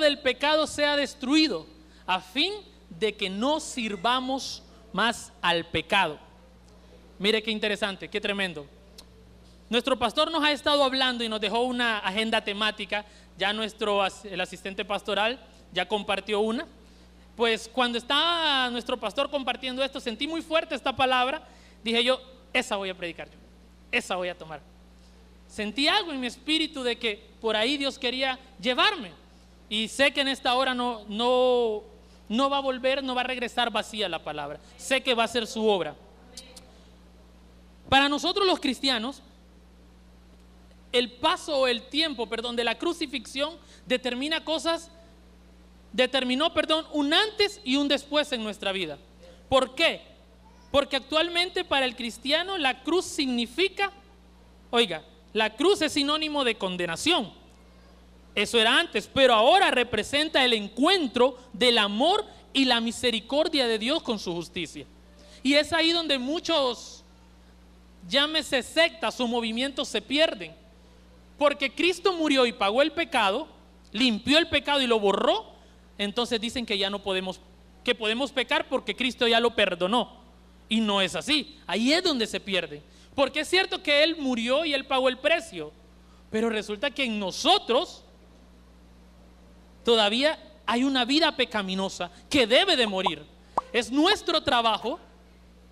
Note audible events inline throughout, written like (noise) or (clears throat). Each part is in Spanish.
del pecado sea destruido, a fin de que no sirvamos más al pecado. Mire qué interesante, qué tremendo. Nuestro pastor nos ha estado hablando y nos dejó una agenda temática, ya nuestro el asistente pastoral ya compartió una. Pues cuando estaba nuestro pastor compartiendo esto, sentí muy fuerte esta palabra, dije yo, esa voy a predicar esa voy a tomar. Sentí algo en mi espíritu de que por ahí Dios quería llevarme. Y sé que en esta hora no, no, no va a volver, no va a regresar vacía la palabra. Sé que va a ser su obra. Para nosotros los cristianos, el paso o el tiempo, perdón, de la crucifixión determina cosas, determinó, perdón, un antes y un después en nuestra vida. ¿Por qué? Porque actualmente para el cristiano la cruz significa, oiga, la cruz es sinónimo de condenación. Eso era antes, pero ahora representa el encuentro del amor y la misericordia de Dios con su justicia. Y es ahí donde muchos, llámese sectas su movimientos, se pierden. Porque Cristo murió y pagó el pecado, limpió el pecado y lo borró. Entonces dicen que ya no podemos, que podemos pecar porque Cristo ya lo perdonó. Y no es así. Ahí es donde se pierde. Porque es cierto que Él murió y Él pagó el precio. Pero resulta que en nosotros Todavía hay una vida pecaminosa que debe de morir. Es nuestro trabajo,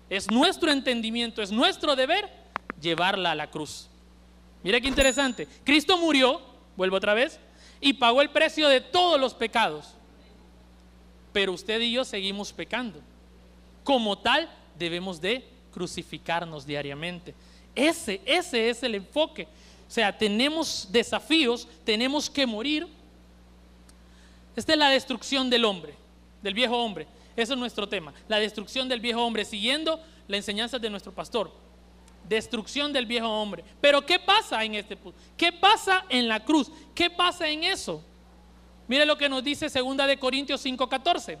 es nuestro entendimiento, es nuestro deber llevarla a la cruz. Mira qué interesante. Cristo murió, vuelvo otra vez, y pagó el precio de todos los pecados. Pero usted y yo seguimos pecando. Como tal, debemos de crucificarnos diariamente. Ese, ese es el enfoque. O sea, tenemos desafíos, tenemos que morir esta es la destrucción del hombre, del viejo hombre. Eso es nuestro tema. La destrucción del viejo hombre, siguiendo la enseñanza de nuestro pastor. Destrucción del viejo hombre. Pero ¿qué pasa en este punto? ¿Qué pasa en la cruz? ¿Qué pasa en eso? Mire lo que nos dice segunda de Corintios 5:14.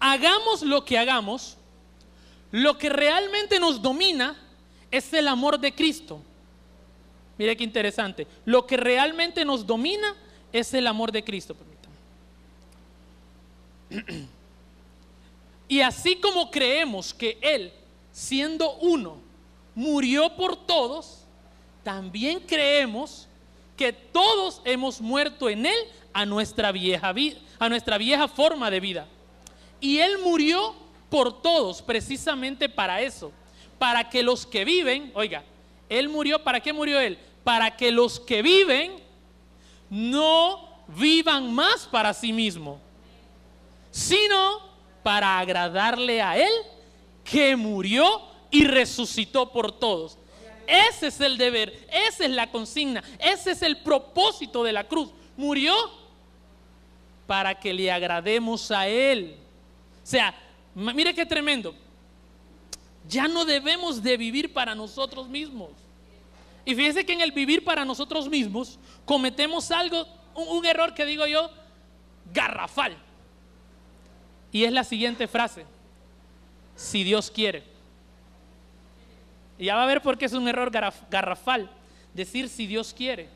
Hagamos lo que hagamos, lo que realmente nos domina es el amor de Cristo. Mire qué interesante. Lo que realmente nos domina es el amor de Cristo, permítame. Y así como creemos que Él, siendo uno, murió por todos, también creemos que todos hemos muerto en Él a nuestra vieja, vida, a nuestra vieja forma de vida. Y Él murió por todos precisamente para eso, para que los que viven, oiga, Él murió, ¿para qué murió Él? Para que los que viven no vivan más para sí mismo, sino para agradarle a Él que murió y resucitó por todos. Ese es el deber, esa es la consigna, ese es el propósito de la cruz. Murió para que le agrademos a Él. O sea, mire qué tremendo. Ya no debemos de vivir para nosotros mismos. Y fíjense que en el vivir para nosotros mismos cometemos algo, un, error que digo yo, garrafal. Y es la siguiente frase, si Dios quiere. Y ya va a ver por qué es un error garrafal, decir si Dios quiere.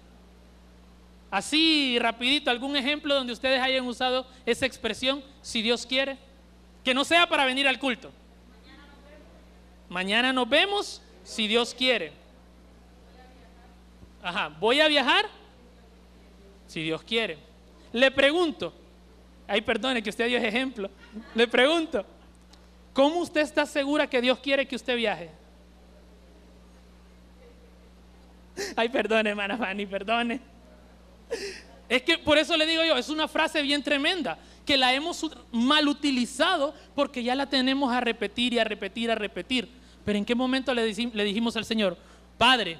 Así, rapidito, algún ejemplo donde ustedes hayan usado esa expresión, si Dios quiere, que no sea para venir al culto. Mañana nos vemos si Dios quiere. Ajá, ¿voy a viajar? Si Dios quiere. Le pregunto, ay perdone que usted dio ejemplo, le pregunto, ¿cómo usted está segura que Dios quiere que usted viaje? Ay, perdone, hermana Fanny, perdone. Es que por eso le digo yo, es una frase bien tremenda, que la hemos mal utilizado porque ya la tenemos a repetir y a repetir, a repetir. Pero ¿en qué momento le, dijimos al Señor, Padre,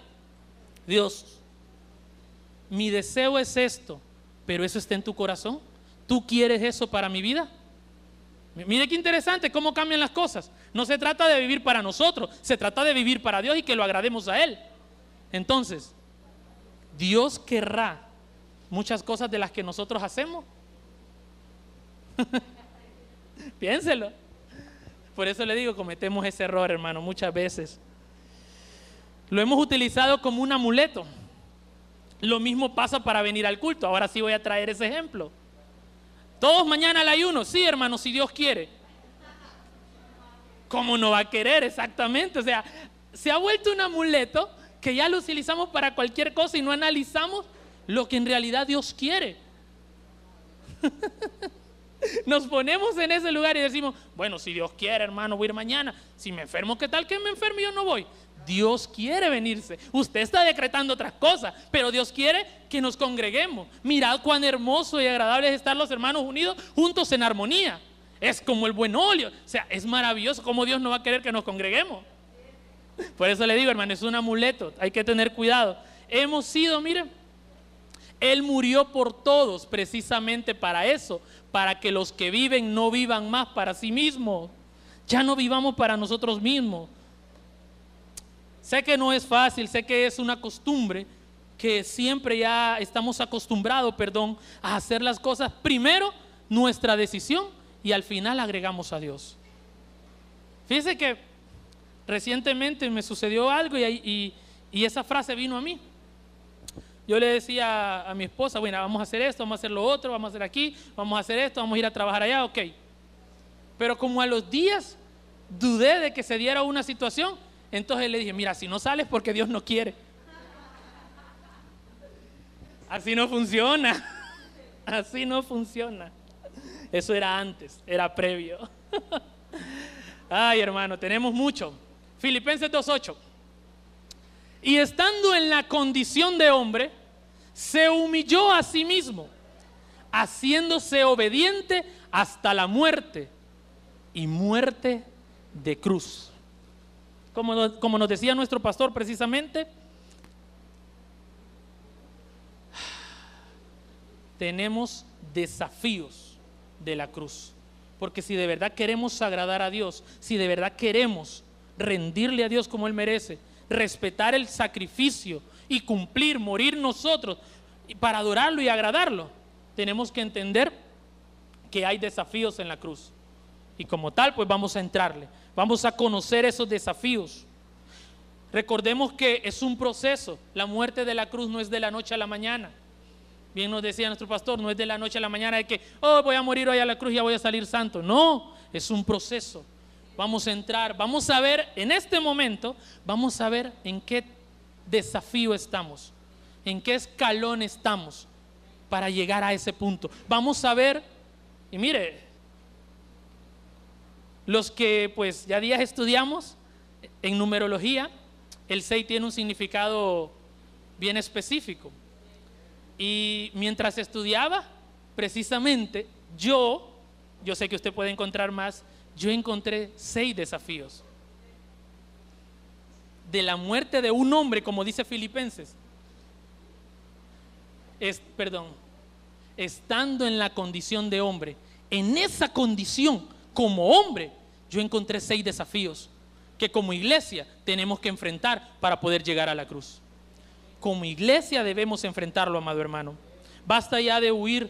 Dios, mi deseo es esto, pero eso está en tu corazón. ¿Tú quieres eso para mi vida? Mire qué interesante cómo cambian las cosas. No se trata de vivir para nosotros, se trata de vivir para Dios y que lo agrademos a Él. Entonces, Dios querrá muchas cosas de las que nosotros hacemos. (laughs) Piénselo. Por eso le digo, cometemos ese error, hermano, muchas veces. Lo hemos utilizado como un amuleto. Lo mismo pasa para venir al culto. Ahora sí voy a traer ese ejemplo. Todos mañana al uno. Sí, hermano, si Dios quiere. ¿Cómo no va a querer? Exactamente. O sea, se ha vuelto un amuleto que ya lo utilizamos para cualquier cosa y no analizamos lo que en realidad Dios quiere. (laughs) Nos ponemos en ese lugar y decimos, bueno, si Dios quiere, hermano, voy a ir mañana. Si me enfermo, ¿qué tal que me enfermo? Yo no voy. Dios quiere venirse. Usted está decretando otras cosas, pero Dios quiere que nos congreguemos. Mirad cuán hermoso y agradable es estar los hermanos unidos juntos en armonía. Es como el buen óleo. O sea, es maravilloso como Dios no va a querer que nos congreguemos. Por eso le digo, hermano, es un amuleto. Hay que tener cuidado. Hemos sido, miren, Él murió por todos precisamente para eso, para que los que viven no vivan más para sí mismos. Ya no vivamos para nosotros mismos. Sé que no es fácil, sé que es una costumbre que siempre ya estamos acostumbrados, perdón, a hacer las cosas primero nuestra decisión y al final agregamos a Dios. Fíjese que recientemente me sucedió algo y, y, esa frase vino a mí. Yo le decía a, a mi esposa, bueno, vamos a hacer esto, vamos a hacer lo otro, vamos a hacer aquí, vamos a hacer esto, vamos a ir a trabajar allá, ok. Pero como a los días dudé de que se diera una situación, entonces le dije, mira, si no sales porque Dios no quiere. Así no funciona. (laughs) Así no funciona. Eso era antes, era previo. (laughs) Ay, hermano, tenemos mucho. Filipenses 2.8. Y estando en la condición de hombre, se humilló a sí mismo, haciéndose obediente hasta la muerte y muerte de cruz como, nos decía nuestro pastor precisamente, tenemos desafíos de la cruz. Porque si de verdad queremos agradar a Dios, si de verdad queremos rendirle a Dios como Él merece, respetar el sacrificio y cumplir, morir nosotros para adorarlo y agradarlo, tenemos que entender que hay desafíos en la cruz. Y como tal, pues vamos a entrarle. Vamos a conocer esos desafíos. Recordemos que es un proceso. La muerte de la cruz no es de la noche a la mañana. Bien nos decía nuestro pastor, no es de la noche a la mañana de que, oh, voy a morir hoy a la cruz y ya voy a salir santo. No, es un proceso. Vamos a entrar, vamos a ver en este momento, vamos a ver en qué desafío estamos, en qué escalón estamos para llegar a ese punto. Vamos a ver, y mire, los que pues ya días estudiamos en numerología, el 6 tiene un significado bien específico. Y mientras estudiaba, precisamente yo, yo sé que usted puede encontrar más, yo encontré seis desafíos. De la muerte de un hombre, como dice Filipenses. Es, perdón, estando en la condición de hombre, en esa condición como hombre, yo encontré seis desafíos que como iglesia tenemos que enfrentar para poder llegar a la cruz. Como iglesia debemos enfrentarlo, amado hermano. Basta ya de huir.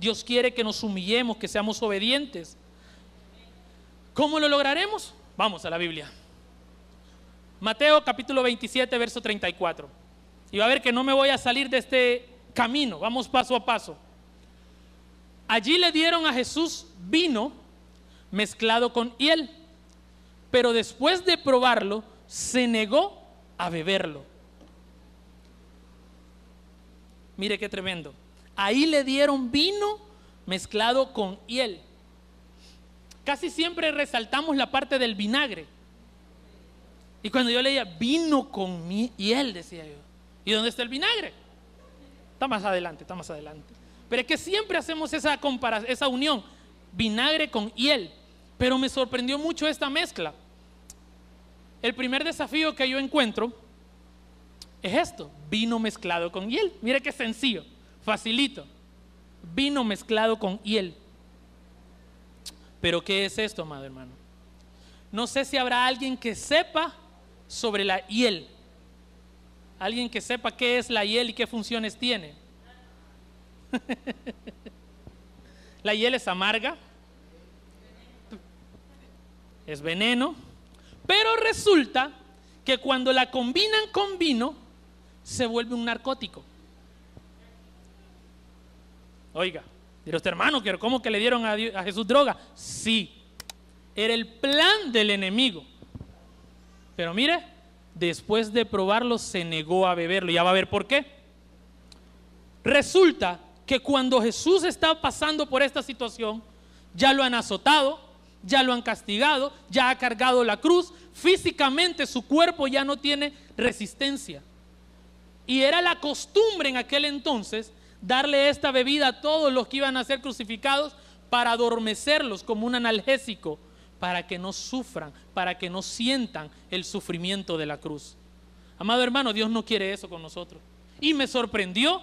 Dios quiere que nos humillemos, que seamos obedientes. ¿Cómo lo lograremos? Vamos a la Biblia. Mateo capítulo 27, verso 34. Y va a ver que no me voy a salir de este camino. Vamos paso a paso. Allí le dieron a Jesús vino mezclado con hiel. Pero después de probarlo, se negó a beberlo. Mire qué tremendo. Ahí le dieron vino mezclado con hiel. Casi siempre resaltamos la parte del vinagre. Y cuando yo leía vino con hiel, decía yo, ¿y dónde está el vinagre? Está más adelante, está más adelante. Pero es que siempre hacemos esa, comparación, esa unión, vinagre con hiel. Pero me sorprendió mucho esta mezcla. El primer desafío que yo encuentro es esto, vino mezclado con hiel. Mire qué sencillo, facilito. Vino mezclado con hiel. Pero ¿qué es esto, amado hermano? No sé si habrá alguien que sepa sobre la hiel. Alguien que sepa qué es la hiel y qué funciones tiene. (laughs) la hiel es amarga, es veneno, pero resulta que cuando la combinan con vino, se vuelve un narcótico. Oiga, dirá usted hermano, ¿cómo que le dieron a, a Jesús droga? Sí, era el plan del enemigo. Pero mire, después de probarlo se negó a beberlo. Ya va a ver por qué. Resulta que cuando Jesús está pasando por esta situación, ya lo han azotado, ya lo han castigado, ya ha cargado la cruz, físicamente su cuerpo ya no tiene resistencia. Y era la costumbre en aquel entonces darle esta bebida a todos los que iban a ser crucificados para adormecerlos como un analgésico, para que no sufran, para que no sientan el sufrimiento de la cruz. Amado hermano, Dios no quiere eso con nosotros. Y me sorprendió,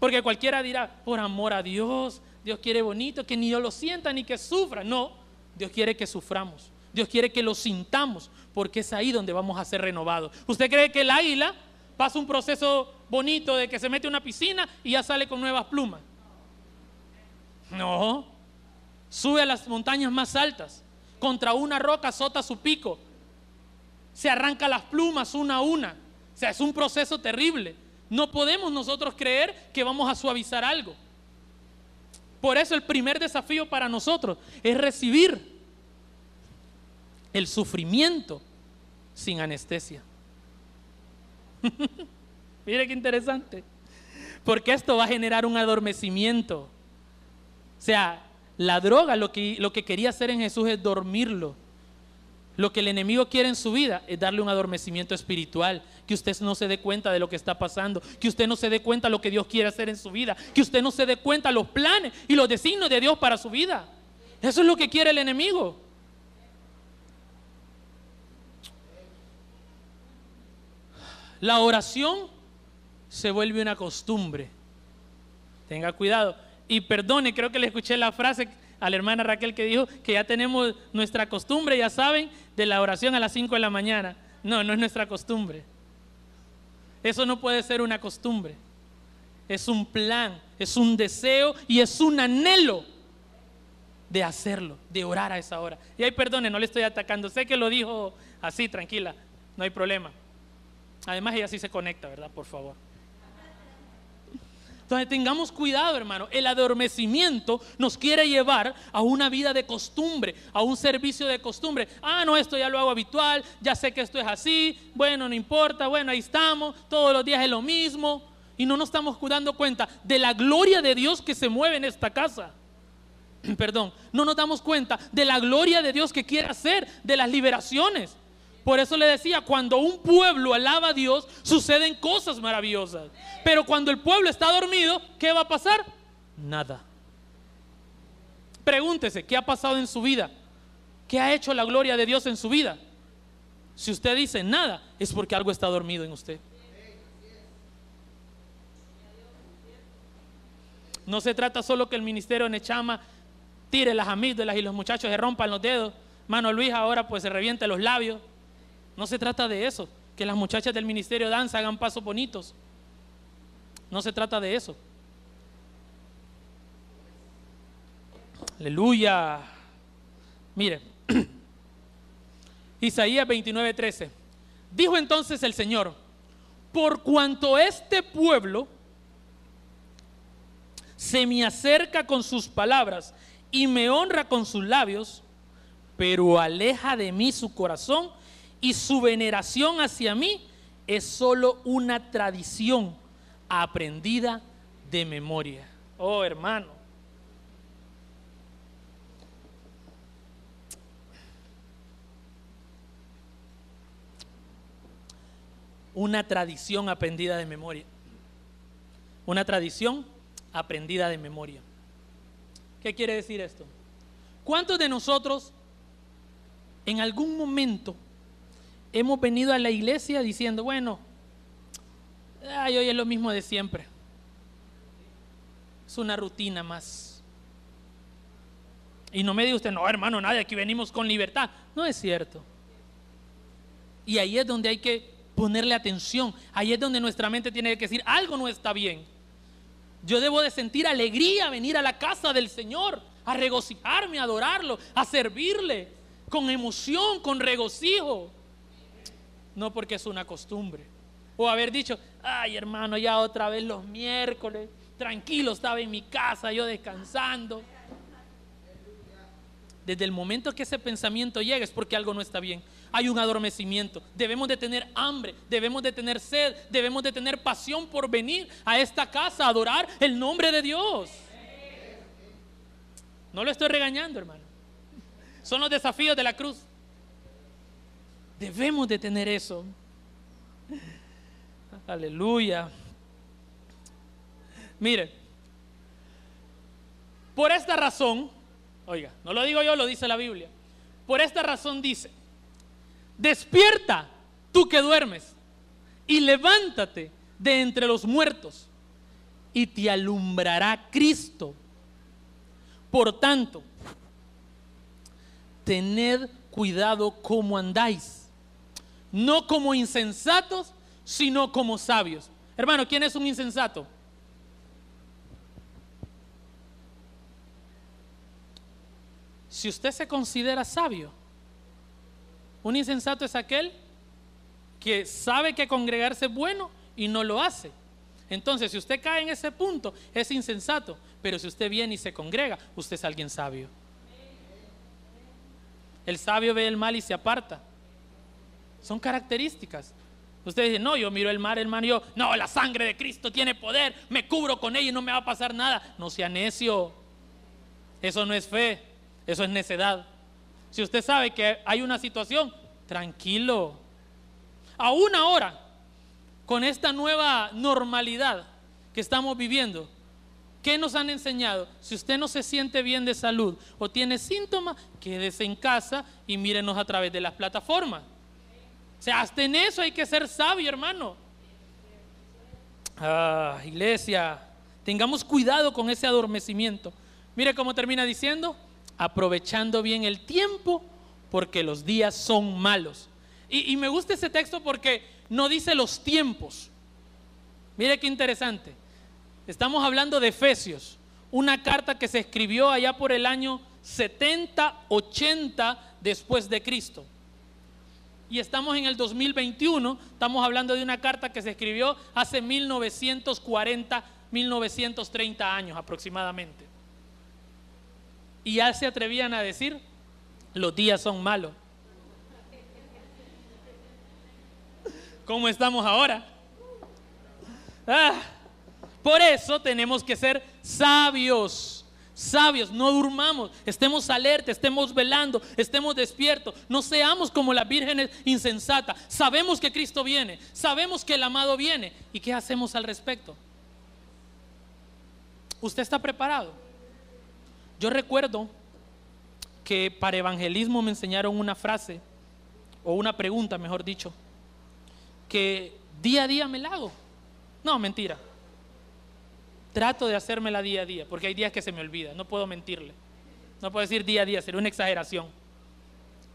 porque cualquiera dirá, por amor a Dios, Dios quiere bonito, que ni yo lo sienta ni que sufra. No, Dios quiere que suframos. Dios quiere que lo sintamos, porque es ahí donde vamos a ser renovados. ¿Usted cree que el águila pasa un proceso bonito de que se mete a una piscina y ya sale con nuevas plumas? No. Sube a las montañas más altas. Contra una roca azota su pico. Se arranca las plumas una a una. O sea, es un proceso terrible. No podemos nosotros creer que vamos a suavizar algo. Por eso el primer desafío para nosotros es recibir el sufrimiento sin anestesia. (laughs) Mire qué interesante. Porque esto va a generar un adormecimiento. O sea, la droga lo que, lo que quería hacer en Jesús es dormirlo. Lo que el enemigo quiere en su vida es darle un adormecimiento espiritual que usted no se dé cuenta de lo que está pasando, que usted no se dé cuenta de lo que Dios quiere hacer en su vida, que usted no se dé cuenta de los planes y los designios de Dios para su vida. Eso es lo que quiere el enemigo. La oración se vuelve una costumbre. Tenga cuidado. Y perdone, creo que le escuché la frase a la hermana Raquel que dijo que ya tenemos nuestra costumbre, ya saben, de la oración a las 5 de la mañana. No, no es nuestra costumbre. Eso no puede ser una costumbre. Es un plan, es un deseo y es un anhelo de hacerlo, de orar a esa hora. Y ahí perdone, no le estoy atacando. Sé que lo dijo así, tranquila, no hay problema. Además ella sí se conecta, ¿verdad? Por favor. Entonces tengamos cuidado, hermano. El adormecimiento nos quiere llevar a una vida de costumbre, a un servicio de costumbre. Ah, no, esto ya lo hago habitual, ya sé que esto es así, bueno, no importa, bueno, ahí estamos, todos los días es lo mismo. Y no nos estamos dando cuenta de la gloria de Dios que se mueve en esta casa (clears throat) perdón, no nos damos cuenta de la gloria de Dios que quiere hacer, de las liberaciones. Por eso le decía, cuando un pueblo alaba a Dios, suceden cosas maravillosas. Pero cuando el pueblo está dormido, ¿qué va a pasar? Nada. Pregúntese, ¿qué ha pasado en su vida? ¿Qué ha hecho la gloria de Dios en su vida? Si usted dice nada, es porque algo está dormido en usted. No se trata solo que el ministerio en Echama tire las amígdalas y los muchachos se rompan los dedos. Mano Luis ahora pues se revienta los labios. No se trata de eso, que las muchachas del Ministerio de Danza hagan pasos bonitos. No se trata de eso. Aleluya. Mire, (clears throat) Isaías 29, 13. Dijo entonces el Señor, por cuanto este pueblo se me acerca con sus palabras y me honra con sus labios, pero aleja de mí su corazón y su veneración hacia mí es solo una tradición aprendida de memoria. Oh, hermano. Una tradición aprendida de memoria. Una tradición aprendida de memoria. ¿Qué quiere decir esto? ¿Cuántos de nosotros en algún momento hemos venido a la iglesia diciendo, bueno, hoy es lo mismo de siempre. Es una rutina más. Y no me diga usted, no, hermano, nadie, aquí venimos con libertad. No es cierto. Y ahí es donde hay que ponerle atención. Ahí es donde nuestra mente tiene que decir, algo no está bien. Yo debo de sentir alegría venir a la casa del Señor, a regocijarme, a adorarlo, a servirle, con emoción, con regocijo no porque es una costumbre. O haber dicho, ay hermano, ya otra vez los miércoles, tranquilo, estaba en mi casa, yo descansando. Desde el momento que ese pensamiento llega es porque algo no está bien. Hay un adormecimiento. Debemos de tener hambre, debemos de tener sed, debemos de tener pasión por venir a esta casa a adorar el nombre de Dios. No lo estoy regañando, hermano. Son los desafíos de la cruz. Debemos de tener eso. Aleluya. Mire, por esta razón, oiga, no lo digo yo, lo dice la Biblia. Por esta razón dice, despierta tú que duermes y levántate de entre los muertos y te alumbrará Cristo. Por tanto, tened cuidado cómo andáis no como insensatos, sino como sabios. Hermano, ¿quién es un insensato? Si usted se considera sabio, un insensato es aquel que sabe que congregarse es bueno y no lo hace. Entonces, si usted cae en ese punto, es insensato. Pero si usted viene y se congrega, usted es alguien sabio. El sabio ve el mal y se aparta. Son características. Ustedes dicen, no, yo miro el mar, hermano, yo, no, la sangre de Cristo tiene poder, me cubro con ella y no me va a pasar nada. No sea necio. Eso no es fe, eso es necedad. Si usted sabe que hay una situación, tranquilo. Aún ahora, con esta nueva normalidad que estamos viviendo, ¿qué nos han enseñado? Si usted no se siente bien de salud o tiene síntomas, quédese en casa y mírenos a través de las plataformas sea, hasta en eso hay que ser sabio, hermano. Ah, iglesia, tengamos cuidado con ese adormecimiento. Mire cómo termina diciendo, aprovechando bien el tiempo porque los días son malos. Y, y me gusta ese texto porque no dice los tiempos. Mire qué interesante. Estamos hablando de Efesios, una carta que se escribió allá por el año 70, 80 después de Cristo y estamos en el 2021, estamos hablando de una carta que se escribió hace 1940, 1930 años aproximadamente. Y ya se atrevían a decir, los días son malos. ¿Cómo estamos ahora? Ah, por eso tenemos que ser sabios sabios, no durmamos, estemos alerta, estemos velando, estemos despiertos, no seamos como las vírgenes insensatas. Sabemos que Cristo viene, sabemos que el amado viene. ¿Y qué hacemos al respecto? ¿Usted está preparado? Yo recuerdo que para evangelismo me enseñaron una frase, o una pregunta, mejor dicho, que día a día me la hago. No, mentira. Trato de hacérmela día a día, porque hay días que se me olvida, no puedo mentirle. No puedo decir día a día, sería una exageración.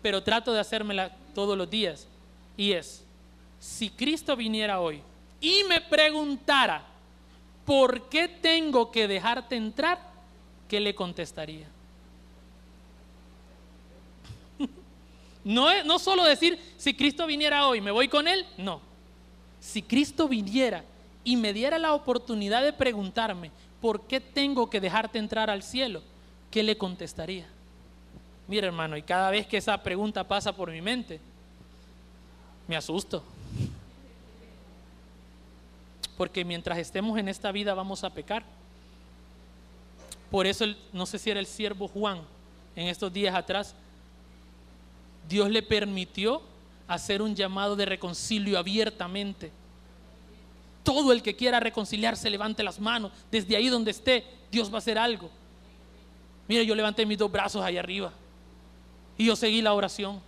Pero trato de hacérmela todos los días. Y es, si Cristo viniera hoy y me preguntara, ¿por qué tengo que dejarte entrar? ¿Qué le contestaría? (laughs) No, es, no solo decir, si Cristo viniera hoy, me voy con Él. No. Si Cristo viniera y me diera la oportunidad de preguntarme, ¿por qué tengo que dejarte entrar al cielo? ¿Qué le contestaría? Mira hermano, y cada vez que esa pregunta pasa por mi mente, me asusto. Porque mientras estemos en esta vida vamos a pecar. Por eso, no sé si era el siervo Juan, en estos días atrás, Dios le permitió hacer un llamado de reconcilio abiertamente todo el que quiera reconciliarse, levante las manos. Desde ahí donde esté, Dios va a hacer algo. Mire, yo levanté mis dos brazos allá arriba. Y yo seguí la oración.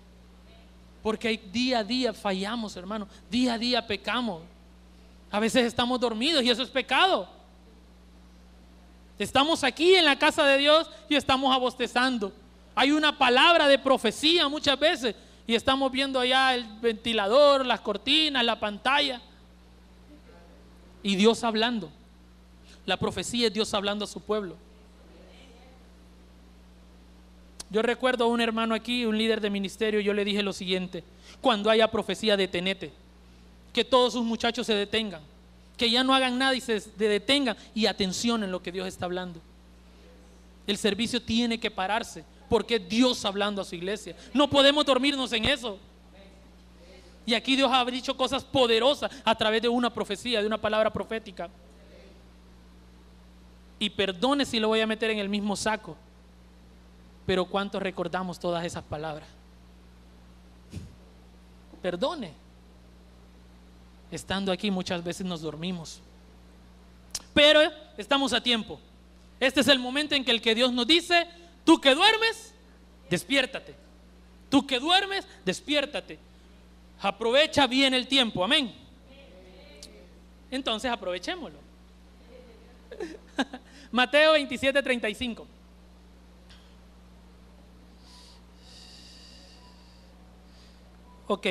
Porque día a día fallamos, hermano. Día a día pecamos. A veces estamos dormidos y eso es pecado. Estamos aquí en la casa de Dios y estamos abostezando. Hay una palabra de profecía muchas veces y estamos viendo allá el ventilador, las cortinas, la pantalla y Dios hablando. La profecía es Dios hablando a su pueblo. Yo recuerdo a un hermano aquí, un líder de ministerio, yo le dije lo siguiente, cuando haya profecía, detenete, que todos sus muchachos se detengan, que ya no hagan nada y se detengan y atención en lo que Dios está hablando. El servicio tiene que pararse porque Dios hablando a su iglesia. No podemos dormirnos en eso. Y aquí Dios ha dicho cosas poderosas a través de una profecía, de una palabra profética. Y perdone si lo voy a meter en el mismo saco. Pero ¿cuántos recordamos todas esas palabras? Perdone. Estando aquí muchas veces nos dormimos. Pero estamos a tiempo. Este es el momento en que el que Dios nos dice, tú que duermes, despiértate. Tú que duermes, despiértate. Aprovecha bien el tiempo, amén. Entonces aprovechémoslo. (laughs) Mateo 27, 35. Ok.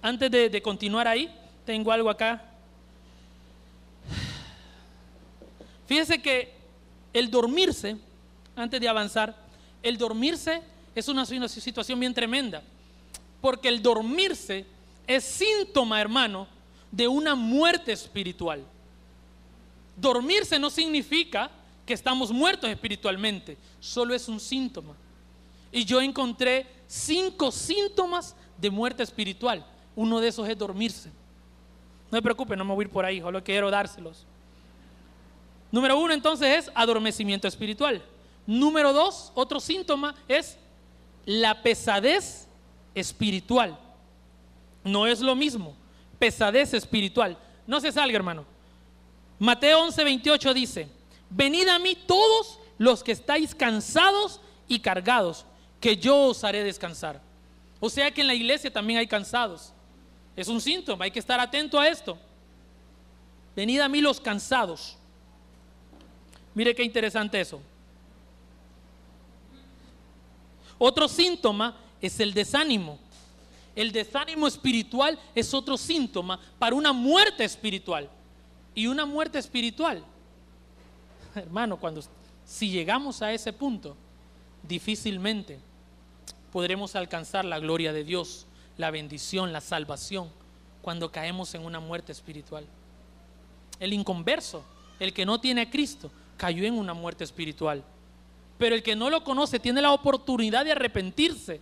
Antes de, continuar ahí, tengo algo acá. Fíjese que el dormirse, antes de avanzar, el dormirse es una situación bien tremenda. Porque el dormirse es síntoma, hermano, de una muerte espiritual. Dormirse no significa que estamos muertos espiritualmente, solo es un síntoma. Y yo encontré cinco síntomas de muerte espiritual. Uno de esos es dormirse. No se preocupe, no me voy a ir por ahí, solo quiero dárselos. Número uno entonces es adormecimiento espiritual. Número dos, otro síntoma es la pesadez espiritual. No es lo mismo, pesadez espiritual. No se salga, hermano. Mateo 11, 28 dice, venid a mí todos los que estáis cansados y cargados, que yo os haré descansar. O sea que en la iglesia también hay cansados. Es un síntoma, hay que estar atento a esto. Venid a mí los cansados. Mire qué interesante eso. Otro síntoma es el desánimo. El desánimo espiritual es otro síntoma para una muerte espiritual. Y una muerte espiritual, hermano, cuando si llegamos a ese punto, difícilmente podremos alcanzar la gloria de Dios, la bendición, la salvación, cuando caemos en una muerte espiritual. El inconverso, el que no tiene a Cristo, cayó en una muerte espiritual. Pero el que no lo conoce tiene la oportunidad de arrepentirse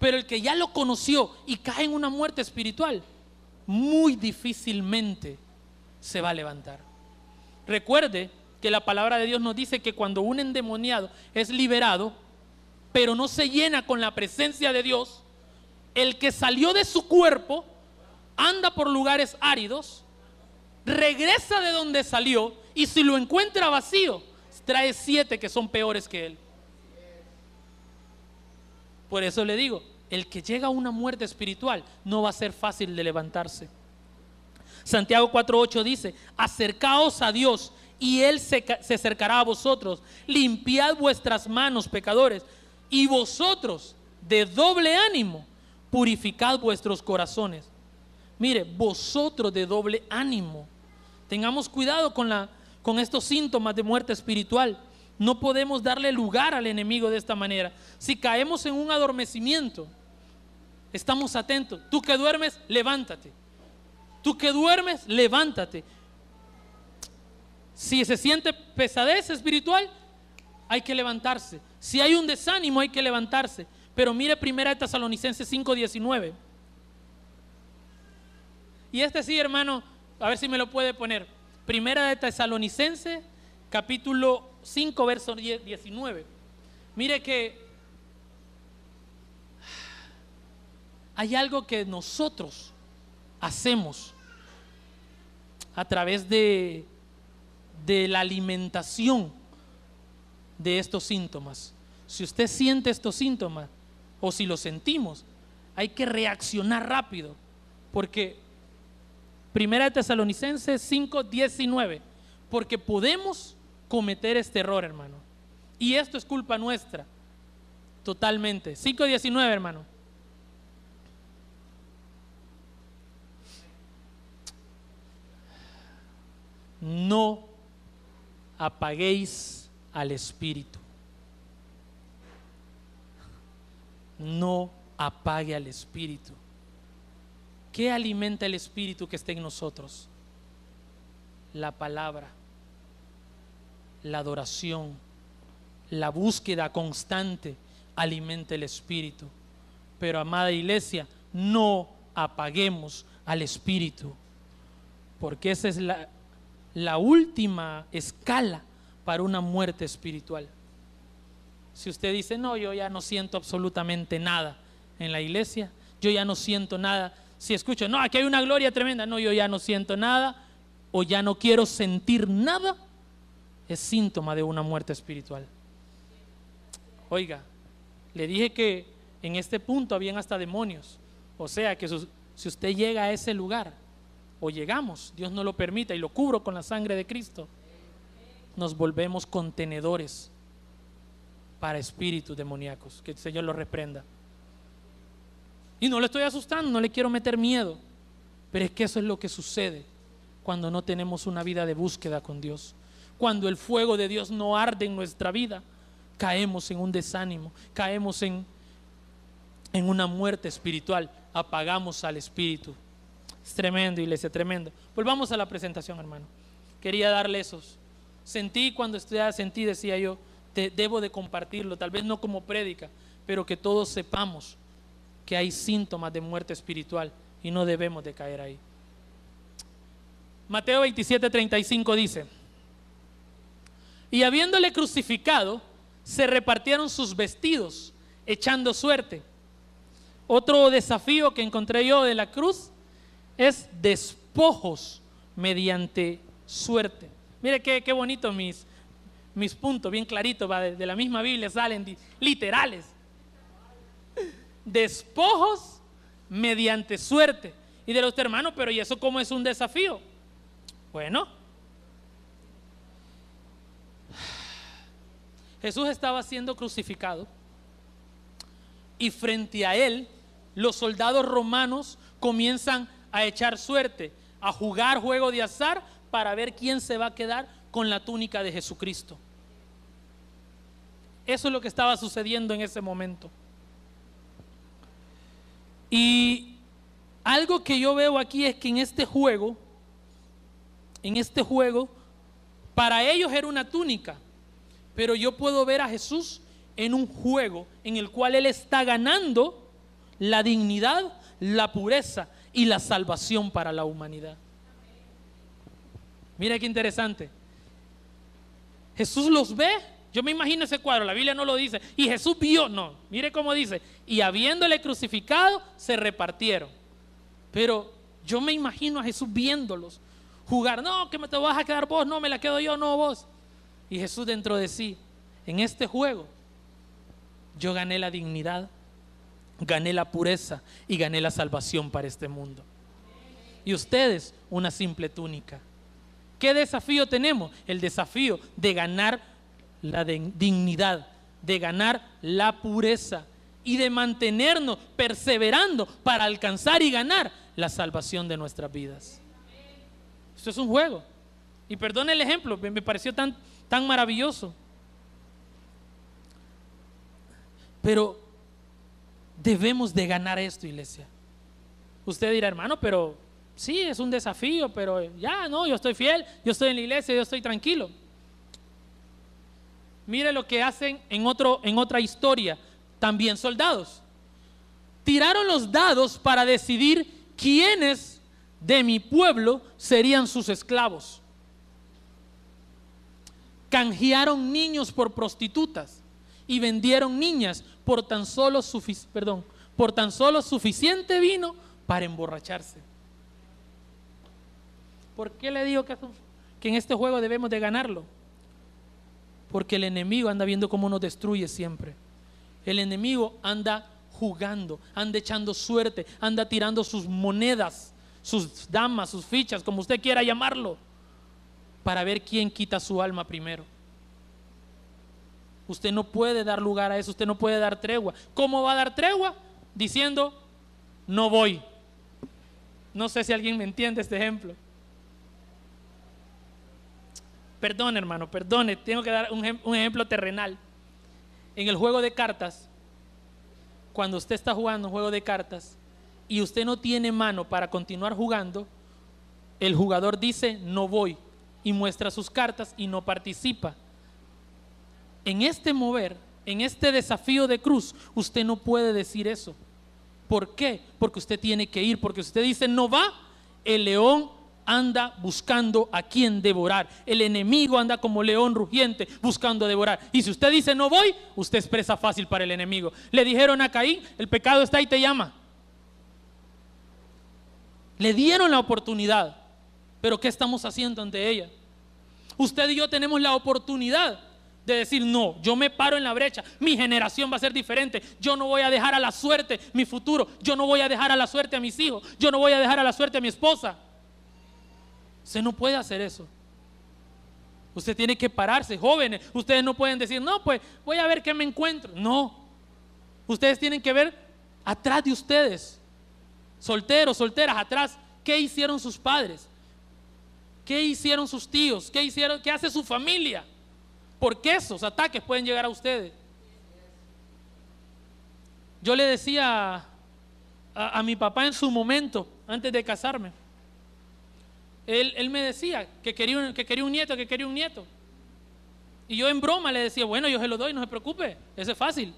pero el que ya lo conoció y cae en una muerte espiritual, muy difícilmente se va a levantar. Recuerde que la palabra de Dios nos dice que cuando un endemoniado es liberado, pero no se llena con la presencia de Dios, el que salió de su cuerpo anda por lugares áridos, regresa de donde salió y si lo encuentra vacío, trae siete que son peores que él. Por eso le digo, el que llega a una muerte espiritual no va a ser fácil de levantarse. Santiago 4.8 dice, acercaos a Dios y Él se, acercará a vosotros. Limpiad vuestras manos, pecadores, y vosotros, de doble ánimo, purificad vuestros corazones. Mire, vosotros de doble ánimo. Tengamos cuidado con, la, con estos síntomas de muerte espiritual. No podemos darle lugar al enemigo de esta manera. Si caemos en un adormecimiento, Estamos atentos. Tú que duermes, levántate. Tú que duermes, levántate. Si se siente pesadez espiritual, hay que levantarse. Si hay un desánimo, hay que levantarse. Pero mire primera de Tesalonicenses 5:19. Y este sí, hermano, a ver si me lo puede poner. Primera de Tesalonicenses capítulo 5 verso 19. Mire que hay algo que nosotros hacemos a través de, la alimentación de estos síntomas. Si usted siente estos síntomas o si los sentimos, hay que reaccionar rápido, porque Primera de Tesalonicenses 5:19, porque podemos cometer este error, hermano. Y esto es culpa nuestra, totalmente. 5.19, hermano. no apaguéis al Espíritu. No apague al Espíritu. ¿Qué alimenta el Espíritu que está en nosotros? La palabra, la adoración, la búsqueda constante alimenta el Espíritu. Pero, amada iglesia, no apaguemos al Espíritu, porque esa es la, la última escala para una muerte espiritual. Si usted dice, no, yo ya no siento absolutamente nada en la iglesia, yo ya no siento nada. Si escucho, no, aquí hay una gloria tremenda, no, yo ya no siento nada o ya no quiero sentir nada, es síntoma de una muerte espiritual. Oiga, le dije que en este punto habían hasta demonios. O sea que si usted llega a ese lugar, o llegamos, Dios no lo permita y lo cubro con la sangre de Cristo, nos volvemos contenedores para espíritus demoníacos. Que el Señor lo reprenda. Y no le estoy asustando, no le quiero meter miedo, pero es que eso es lo que sucede cuando no tenemos una vida de búsqueda con Dios. Cuando el fuego de Dios no arde en nuestra vida, caemos en un desánimo, caemos en, en una muerte espiritual, apagamos al espíritu es tremendo, iglesia, tremendo. Volvamos a la presentación, hermano. Quería darle esos. Sentí cuando estudiaba, ah, sentí, decía yo, te, debo de compartirlo, tal vez no como prédica, pero que todos sepamos que hay síntomas de muerte espiritual y no debemos de caer ahí. Mateo 27, 35 dice, y habiéndole crucificado, se repartieron sus vestidos, echando suerte. Otro desafío que encontré yo de la cruz es despojos mediante suerte. Mire qué, bonito mis, mis puntos, bien clarito, va de, la misma Biblia, salen literales. Despojos mediante suerte. Y de los hermanos, pero ¿y eso cómo es un desafío? Bueno, Jesús estaba siendo crucificado y frente a él los soldados romanos comienzan a echar suerte, a jugar juego de azar para ver quién se va a quedar con la túnica de Jesucristo. Eso es lo que estaba sucediendo en ese momento. Y algo que yo veo aquí es que en este juego, en este juego, para ellos era una túnica, pero yo puedo ver a Jesús en un juego en el cual Él está ganando la dignidad, la pureza, y la salvación para la humanidad. Mira qué interesante. Jesús los ve. Yo me imagino ese cuadro, la Biblia no lo dice. Y Jesús vio, no, mire cómo dice. Y habiéndole crucificado, se repartieron. Pero yo me imagino a Jesús viéndolos jugar. No, que me te vas a quedar vos, no, me la quedo yo, no vos. Y Jesús dentro de sí, en este juego, yo gané la dignidad gané la pureza y gané la salvación para este mundo. Y ustedes una simple túnica. ¿Qué desafío tenemos? El desafío de ganar la dignidad, de ganar la pureza y de mantenernos perseverando para alcanzar y ganar la salvación de nuestras vidas. Esto es un juego. Y perdón el ejemplo, me pareció tan, tan maravilloso. Pero Debemos de ganar esto, iglesia. Usted dirá, hermano, pero sí, es un desafío, pero ya, no, yo estoy fiel, yo estoy en la iglesia, yo estoy tranquilo. Mire lo que hacen en, otro, en otra historia, también soldados. Tiraron los dados para decidir quiénes de mi pueblo serían sus esclavos. Canjearon niños por prostitutas y vendieron niñas por tan solo, perdón, por tan solo suficiente vino para emborracharse. ¿Por qué le digo que, que en este juego debemos de ganarlo? Porque el enemigo anda viendo cómo nos destruye siempre. El enemigo anda jugando, anda echando suerte, anda tirando sus monedas, sus damas, sus fichas, como usted quiera llamarlo, para ver quién quita su alma primero. Usted no puede dar lugar a eso, usted no puede dar tregua. ¿Cómo va a dar tregua? Diciendo, no voy. No sé si alguien me entiende este ejemplo. Perdón, hermano, perdone, tengo que dar un, un ejemplo terrenal. En el juego de cartas, cuando usted está jugando un juego de cartas y usted no tiene mano para continuar jugando, el jugador dice, no voy, y muestra sus cartas y no participa en este mover, en este desafío de cruz, usted no puede decir eso. ¿Por qué? Porque usted tiene que ir, porque usted dice, no va, el león anda buscando a quien devorar. El enemigo anda como león rugiente buscando devorar. Y si usted dice no voy, usted es presa fácil para el enemigo. Le dijeron a Caín, el pecado está ahí, te llama. Le dieron la oportunidad, pero ¿qué estamos haciendo ante ella? Usted y yo tenemos la oportunidad de decir, no, yo me paro en la brecha, mi generación va a ser diferente, yo no voy a dejar a la suerte mi futuro, yo no voy a dejar a la suerte a mis hijos, yo no voy a dejar a la suerte a mi esposa. Usted no puede hacer eso. Usted tiene que pararse, jóvenes, ustedes no pueden decir, no, pues voy a ver qué me encuentro. No, ustedes tienen que ver atrás de ustedes, solteros, solteras, atrás, qué hicieron sus padres, qué hicieron sus tíos, qué hicieron, qué hace su familia. Porque esos ataques pueden llegar a ustedes. Yo le decía a, mi papá en su momento, antes de casarme, él, me decía que quería, que quería un nieto, que quería un nieto. Y yo en broma le decía, bueno, yo se lo doy, no se preocupe, eso es fácil.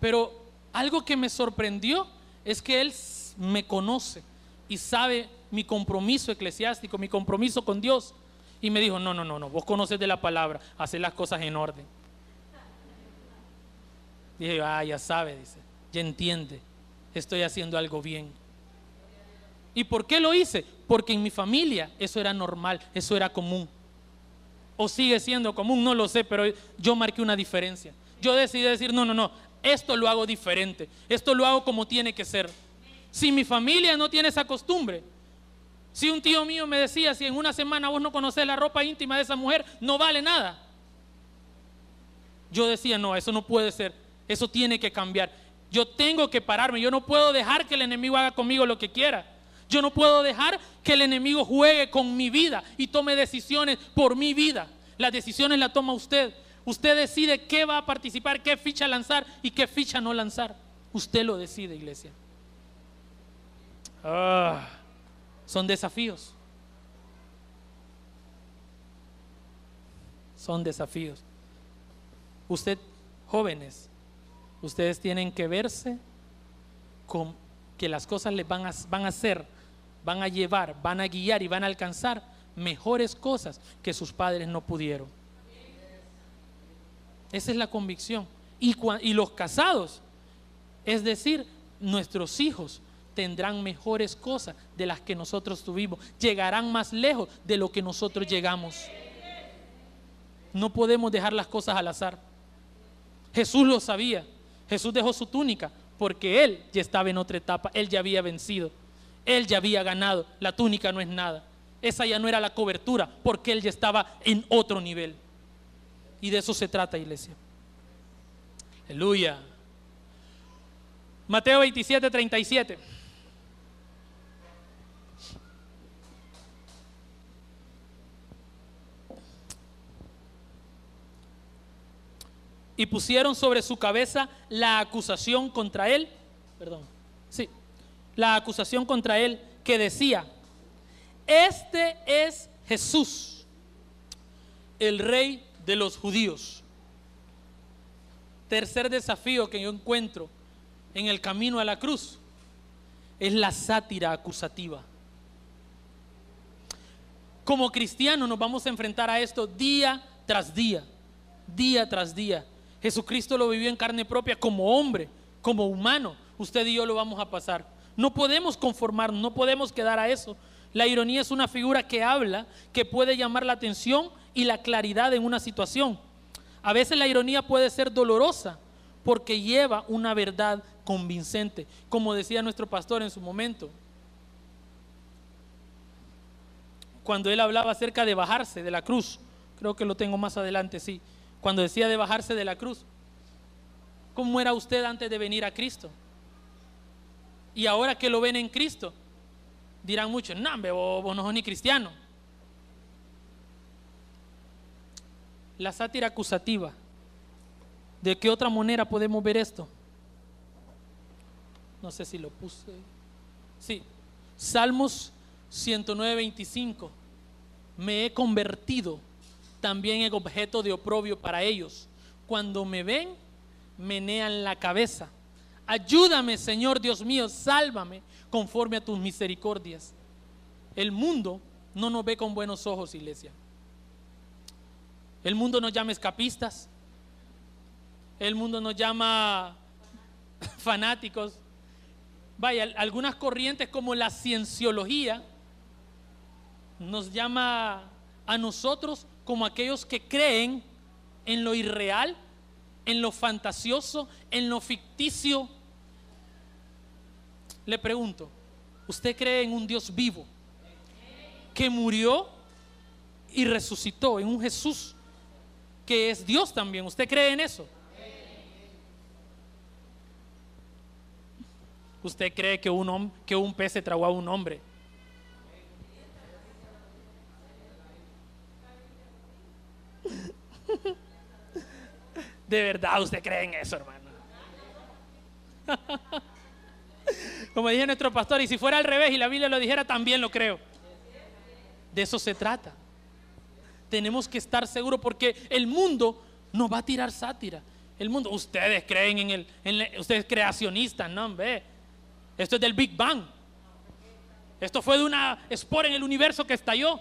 Pero algo que me sorprendió es que él me conoce y sabe mi compromiso eclesiástico, mi compromiso con Dios, y me dijo, no, no, no, no, vos conoces de la palabra, hacer las cosas en orden. Dije, ah, ya sabe, dice, ya entiende, estoy haciendo algo bien. ¿Y por qué lo hice? Porque en mi familia eso era normal, eso era común. O sigue siendo común, no lo sé, pero yo marqué una diferencia. Yo decidí decir, no, no, no, esto lo hago diferente, esto lo hago como tiene que ser. Si mi familia no tiene esa costumbre, si un tío mío me decía, si en una semana vos no conocés la ropa íntima de esa mujer, no vale nada. Yo decía, no, eso no puede ser, eso tiene que cambiar. Yo tengo que pararme, yo no puedo dejar que el enemigo haga conmigo lo que quiera. Yo no puedo dejar que el enemigo juegue con mi vida y tome decisiones por mi vida. Las decisiones las toma usted. Usted decide qué va a participar, qué ficha lanzar y qué ficha no lanzar. Usted lo decide, iglesia. Ah. Son desafíos. Son desafíos. Usted, jóvenes, ustedes tienen que verse con que las cosas les van a, van a ser, van a llevar, van a guiar y van a alcanzar mejores cosas que sus padres no pudieron. Esa es la convicción. y los casados, es decir, nuestros hijos tendrán mejores cosas de las que nosotros tuvimos, llegarán más lejos de lo que nosotros llegamos. No podemos dejar las cosas al azar. Jesús lo sabía. Jesús dejó su túnica porque Él ya estaba en otra etapa. Él ya había vencido. Él ya había ganado. La túnica no es nada. Esa ya no era la cobertura porque Él ya estaba en otro nivel. Y de eso se trata, iglesia. Aleluya. Mateo 27, 37. y pusieron sobre su cabeza la acusación contra él, perdón, sí, la acusación contra él que decía, este es Jesús, el rey de los judíos. Tercer desafío que yo encuentro en el camino a la cruz es la sátira acusativa. Como cristianos nos vamos a enfrentar a esto día tras día, día tras día. Jesucristo lo vivió en carne propia como hombre, como humano. Usted y yo lo vamos a pasar. No podemos conformarnos, no podemos quedar a eso. La ironía es una figura que habla, que puede llamar la atención y la claridad en una situación. A veces la ironía puede ser dolorosa porque lleva una verdad convincente, como decía nuestro pastor en su momento. Cuando él hablaba acerca de bajarse de la cruz, creo que lo tengo más adelante, sí cuando decía de bajarse de la cruz. ¿Cómo era usted antes de venir a Cristo? Y ahora que lo ven en Cristo, dirán muchos, no, nah, vos, no sos ni cristiano. La sátira acusativa. ¿De qué otra manera podemos ver esto? No sé si lo puse. Sí. Salmos 109, 25. Me he convertido también es objeto de oprobio para ellos. Cuando me ven, menean la cabeza. Ayúdame, Señor Dios mío, sálvame conforme a tus misericordias. El mundo no nos ve con buenos ojos, iglesia. El mundo nos llama escapistas. El mundo nos llama (laughs) fanáticos. Vaya, algunas corrientes como la cienciología nos llama a nosotros como aquellos que creen en lo irreal, en lo fantasioso, en lo ficticio. Le pregunto, ¿usted cree en un Dios vivo que murió y resucitó, en un Jesús que es Dios también? ¿Usted cree en eso? ¿Usted cree que un, que un pez se tragó a un hombre? ¿De verdad usted cree en eso, hermano? (laughs) Como dije nuestro pastor, y si fuera al revés y la Biblia lo dijera, también lo creo. De eso se trata. Tenemos que estar seguros porque el mundo no va a tirar sátira. El mundo, ustedes creen en el, en ustedes creacionistas, no, ve. Esto es del Big Bang. Esto fue de una espora en el universo que estalló.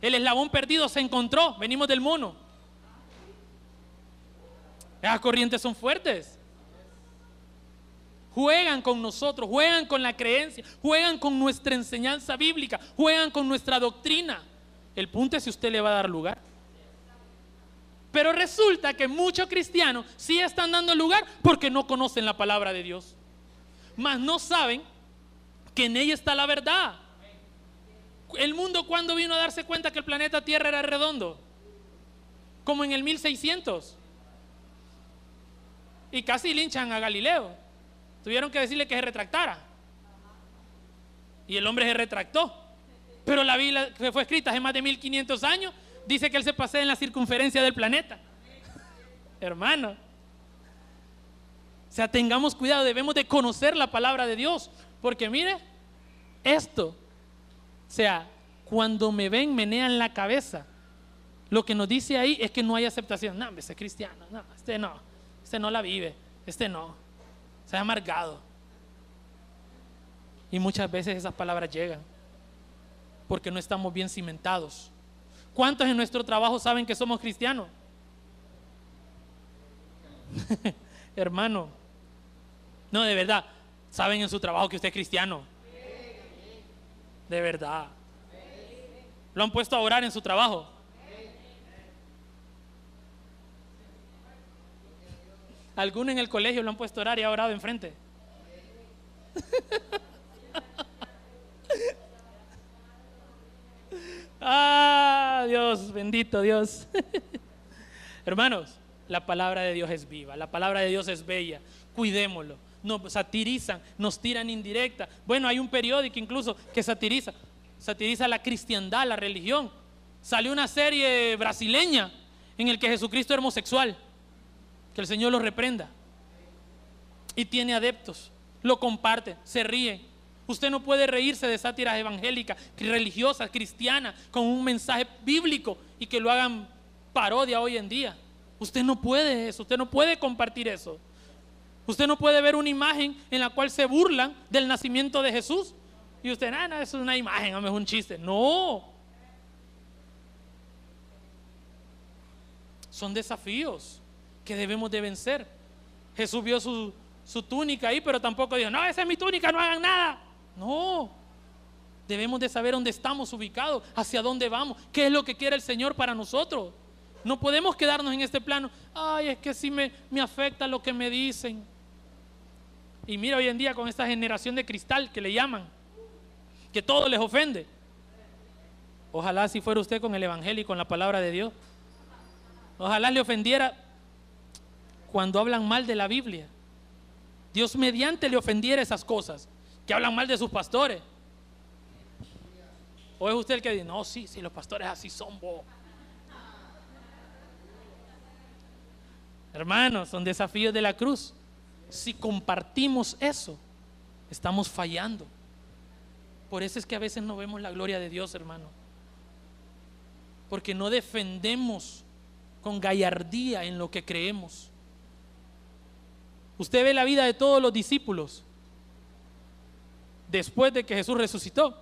El eslabón perdido se encontró. Venimos del mono. Las corrientes son fuertes. Juegan con nosotros, juegan con la creencia, juegan con nuestra enseñanza bíblica, juegan con nuestra doctrina. El punto es si usted le va a dar lugar. Pero resulta que muchos cristianos sí están dando lugar porque no conocen la palabra de Dios. Mas no saben que en ella está la verdad. El mundo cuando vino a darse cuenta que el planeta Tierra era redondo. Como en el 1600 y casi linchan a Galileo. Tuvieron que decirle que se retractara. Y el hombre se retractó. Pero la Biblia que fue escrita hace más de 1500 años dice que él se pasea en la circunferencia del planeta. Hermano. O sea, tengamos cuidado, debemos de conocer la palabra de Dios. Porque mire, esto, o sea, cuando me ven, menean la cabeza. Lo que nos dice ahí es que no hay aceptación. No, ese cristiano, no, este no. Este no la vive, este no. Se ha amargado. Y muchas veces esas palabras llegan porque no estamos bien cimentados. ¿Cuántos en nuestro trabajo saben que somos cristianos? (laughs) Hermano, no, de verdad, saben en su trabajo que usted es cristiano. De verdad. Lo han puesto a orar en su trabajo. Alguno en el colegio lo han puesto a orar y ha orado enfrente. (laughs) ah, Dios, bendito Dios. (laughs) Hermanos, la palabra de Dios es viva, la palabra de Dios es bella, cuidémoslo. Nos satirizan, nos tiran indirecta. Bueno, hay un periódico incluso que satiriza, satiriza la cristiandad, la religión. Salió una serie brasileña en el que Jesucristo es homosexual. Que el Señor lo reprenda. Y tiene adeptos. Lo comparten, se ríen. Usted no puede reírse de sátiras evangélicas, religiosas, cristianas, con un mensaje bíblico y que lo hagan parodia hoy en día. Usted no puede eso, usted no puede compartir eso. Usted no puede ver una imagen en la cual se burlan del nacimiento de Jesús y usted, ah, no, eso es una imagen, es un chiste. No. Son desafíos que debemos de vencer. Jesús vio su, túnica ahí, pero tampoco dijo, no, esa es mi túnica, no hagan nada. No, debemos de saber dónde estamos ubicados, hacia dónde vamos, qué es lo que quiere el Señor para nosotros. No podemos quedarnos en este plano, ay, es que si me, me afecta lo que me dicen. Y mira hoy en día con esta generación de cristal que le llaman, que todo les ofende. Ojalá si fuera usted con el Evangelio y con la palabra de Dios. Ojalá le ofendiera cuando hablan mal de la Biblia. Dios mediante le ofendiera esas cosas, que hablan mal de sus pastores. ¿O es usted el que dice, no, sí, sí, los pastores así son vos? Hermanos, son desafíos de la cruz. Si compartimos eso, estamos fallando. Por eso es que a veces no vemos la gloria de Dios, hermano. Porque no defendemos con gallardía en lo que creemos. Usted ve la vida de todos los discípulos después de que Jesús resucitó.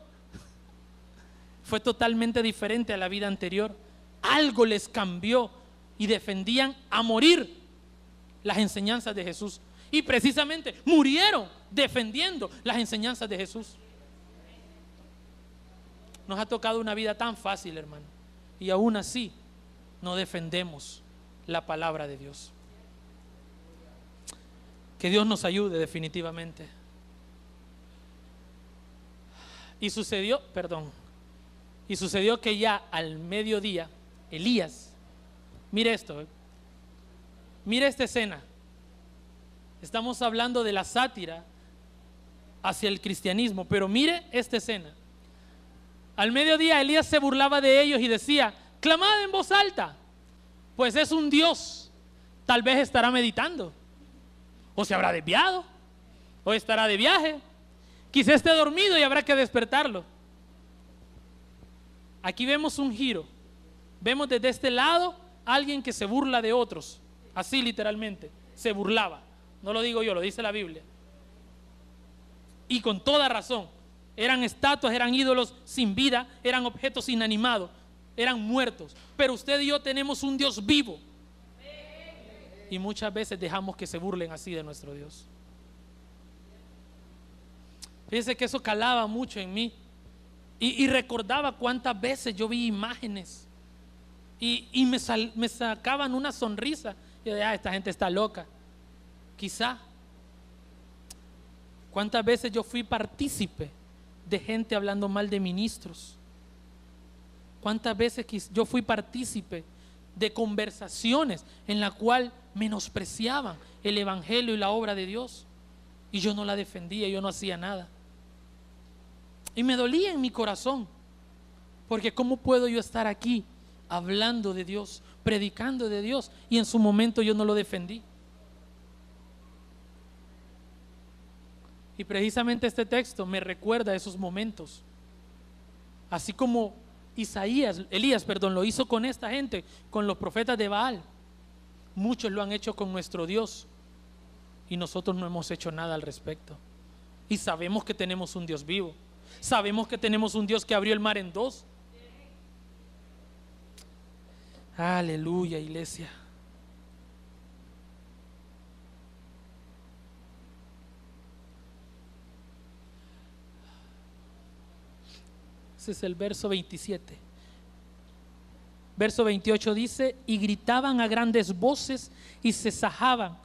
(laughs) Fue totalmente diferente a la vida anterior. Algo les cambió y defendían a morir las enseñanzas de Jesús. Y precisamente murieron defendiendo las enseñanzas de Jesús. Nos ha tocado una vida tan fácil, hermano. Y aún así no defendemos la palabra de Dios. Que Dios nos ayude definitivamente. Y sucedió, perdón, y sucedió que ya al mediodía, Elías, mire esto, eh, mire esta escena. Estamos hablando de la sátira hacia el cristianismo, pero mire esta escena. Al mediodía Elías se burlaba de ellos y decía, clamad en voz alta, pues es un Dios, tal vez estará meditando. O se habrá desviado. O estará de viaje. Quizá esté dormido y habrá que despertarlo. Aquí vemos un giro. Vemos desde este lado alguien que se burla de otros. Así literalmente. Se burlaba. No lo digo yo, lo dice la Biblia. Y con toda razón. Eran estatuas, eran ídolos sin vida, eran objetos inanimados, eran muertos. Pero usted y yo tenemos un Dios vivo y muchas veces dejamos que se burlen así de nuestro Dios. Fíjense que eso calaba mucho en mí. Y, recordaba cuántas veces yo vi imágenes. Y, me, sacaban una sonrisa. Yo decía ah, esta gente está loca. Quizá. ¿Cuántas veces yo fui partícipe de gente hablando mal de ministros? ¿Cuántas veces yo fui partícipe de conversaciones en la cual menospreciaban el Evangelio y la obra de Dios. Y yo no la defendía, yo no hacía nada. Y me dolía en mi corazón, porque ¿cómo puedo yo estar aquí hablando de Dios, predicando de Dios, y en su momento yo no lo defendí? Y precisamente este texto me recuerda esos momentos. Así como Isaías, Elías, perdón, lo hizo con esta gente, con los profetas de Baal. Muchos lo han hecho con nuestro Dios y nosotros no hemos hecho nada al respecto. Y sabemos que tenemos un Dios vivo. Sabemos que tenemos un Dios que abrió el mar en dos. Aleluya, iglesia. Ese es el verso 27. Verso 28 dice, y gritaban a grandes voces y se sajaban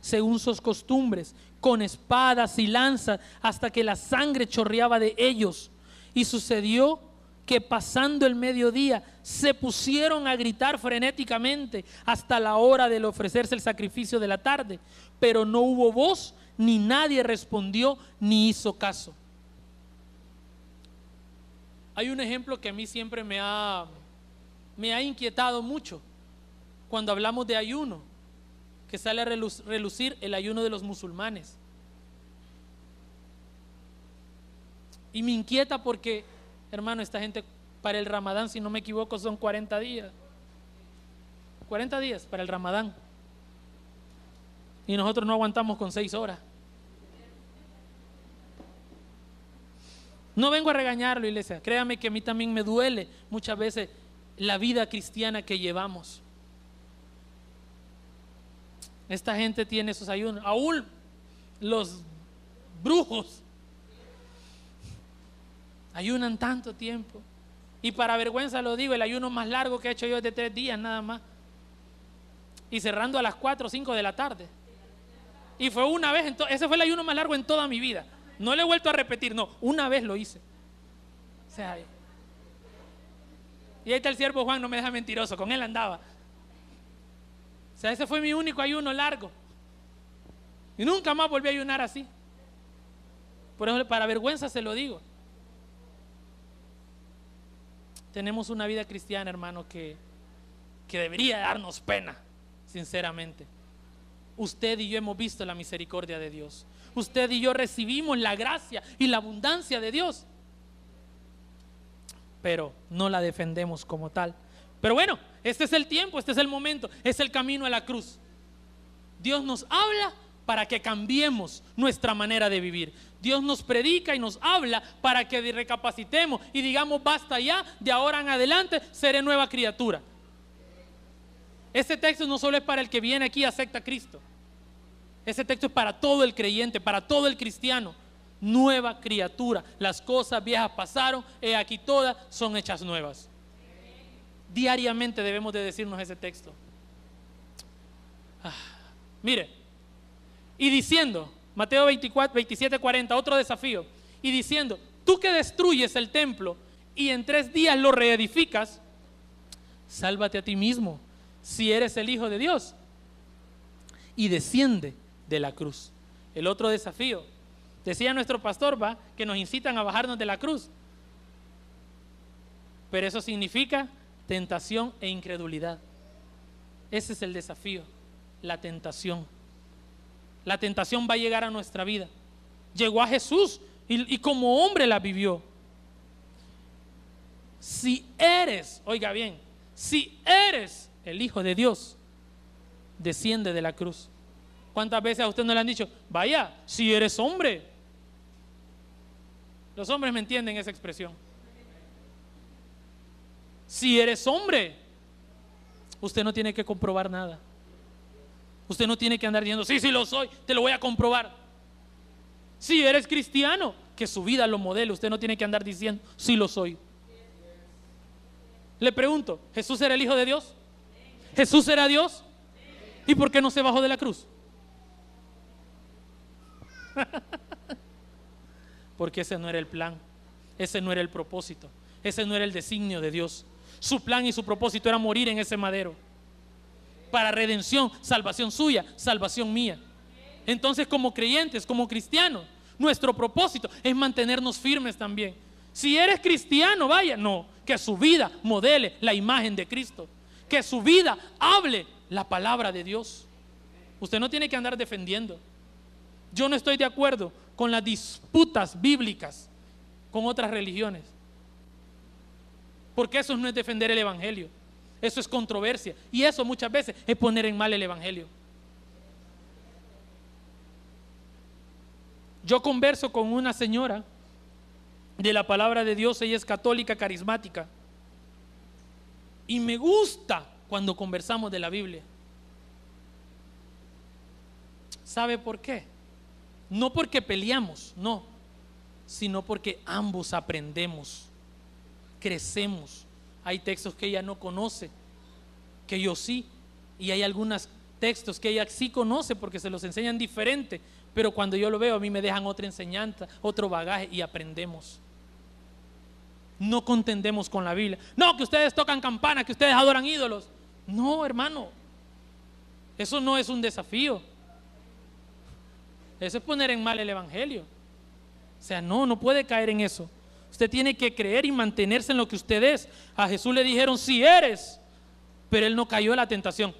según sus costumbres, con espadas y lanzas, hasta que la sangre chorreaba de ellos. Y sucedió que pasando el mediodía se pusieron a gritar frenéticamente hasta la hora del ofrecerse el sacrificio de la tarde, pero no hubo voz, ni nadie respondió, ni hizo caso. Hay un ejemplo que a mí siempre me ha me ha inquietado mucho cuando hablamos de ayuno, que sale a relucir el ayuno de los musulmanes. Y me inquieta porque, hermano, esta gente para el ramadán, si no me equivoco, son 40 días. 40 días para el ramadán. Y nosotros no aguantamos con 6 horas. No vengo a regañarlo, iglesia. Créame que a mí también me duele muchas veces la vida cristiana que llevamos. Esta gente tiene sus ayunos. Aún los brujos ayunan tanto tiempo. Y para vergüenza lo digo, el ayuno más largo que he hecho yo es de tres días nada más. Y cerrando a las cuatro o cinco de la tarde. Y fue una vez, ese fue el ayuno más largo en toda mi vida. No le he vuelto a repetir, no, una vez lo hice. O sea, y ahí está el siervo Juan, no me deja mentiroso, con él andaba. O sea, ese fue mi único ayuno largo. Y nunca más volví a ayunar así. Por eso, para vergüenza se lo digo. Tenemos una vida cristiana, hermano, que, que debería darnos pena, sinceramente. Usted y yo hemos visto la misericordia de Dios. Usted y yo recibimos la gracia y la abundancia de Dios pero no la defendemos como tal. Pero bueno, este es el tiempo, este es el momento, es el camino a la cruz. Dios nos habla para que cambiemos nuestra manera de vivir. Dios nos predica y nos habla para que recapacitemos y digamos, basta ya, de ahora en adelante seré nueva criatura. Ese texto no solo es para el que viene aquí y acepta a Cristo. Ese texto es para todo el creyente, para todo el cristiano nueva criatura. Las cosas viejas pasaron, Y aquí todas son hechas nuevas. Diariamente debemos de decirnos ese texto. Ah, mire, y diciendo, Mateo 24, 27, 40, otro desafío, y diciendo, tú que destruyes el templo y en tres días lo reedificas, sálvate a ti mismo si eres el Hijo de Dios y desciende de la cruz. El otro desafío, Decía nuestro pastor, va, que nos incitan a bajarnos de la cruz. Pero eso significa tentación e incredulidad. Ese es el desafío, la tentación. La tentación va a llegar a nuestra vida. Llegó a Jesús y, como hombre la vivió. Si eres, oiga bien, si eres el Hijo de Dios, desciende de la cruz. ¿Cuántas veces a usted no le han dicho, vaya, si eres hombre? Los hombres me entienden esa expresión. Si eres hombre, usted no tiene que comprobar nada. Usted no tiene que andar diciendo, sí, sí lo soy, te lo voy a comprobar. Si eres cristiano, que su vida lo modele, usted no tiene que andar diciendo, sí lo soy. Le pregunto, ¿Jesús era el Hijo de Dios? ¿Jesús era Dios? ¿Y por qué no se bajó de la cruz? (laughs) porque ese no era el plan, ese no era el propósito, ese no era el designio de Dios. Su plan y su propósito era morir en ese madero para redención, salvación suya, salvación mía. Entonces como creyentes, como cristianos, nuestro propósito es mantenernos firmes también. Si eres cristiano, vaya, no, que su vida modele la imagen de Cristo, que su vida hable la palabra de Dios. Usted no tiene que andar defendiendo. Yo no estoy de acuerdo con las disputas bíblicas con otras religiones. Porque eso no es defender el Evangelio. Eso es controversia. Y eso muchas veces es poner en mal el Evangelio. Yo converso con una señora de la palabra de Dios, ella es católica carismática. Y me gusta cuando conversamos de la Biblia. ¿Sabe por qué? No porque peleamos, no, sino porque ambos aprendemos, crecemos. Hay textos que ella no conoce, que yo sí, y hay algunos textos que ella sí conoce porque se los enseñan diferente, pero cuando yo lo veo a mí me dejan otra enseñanza, otro bagaje y aprendemos. No contendemos con la Biblia. No, que ustedes tocan campanas, que ustedes adoran ídolos. No, hermano. Eso no es un desafío. Eso es poner en mal el Evangelio. O sea, no, no puede caer en eso. Usted tiene que creer y mantenerse en lo que usted es. A Jesús le dijeron, si sí eres, pero él no cayó en la tentación.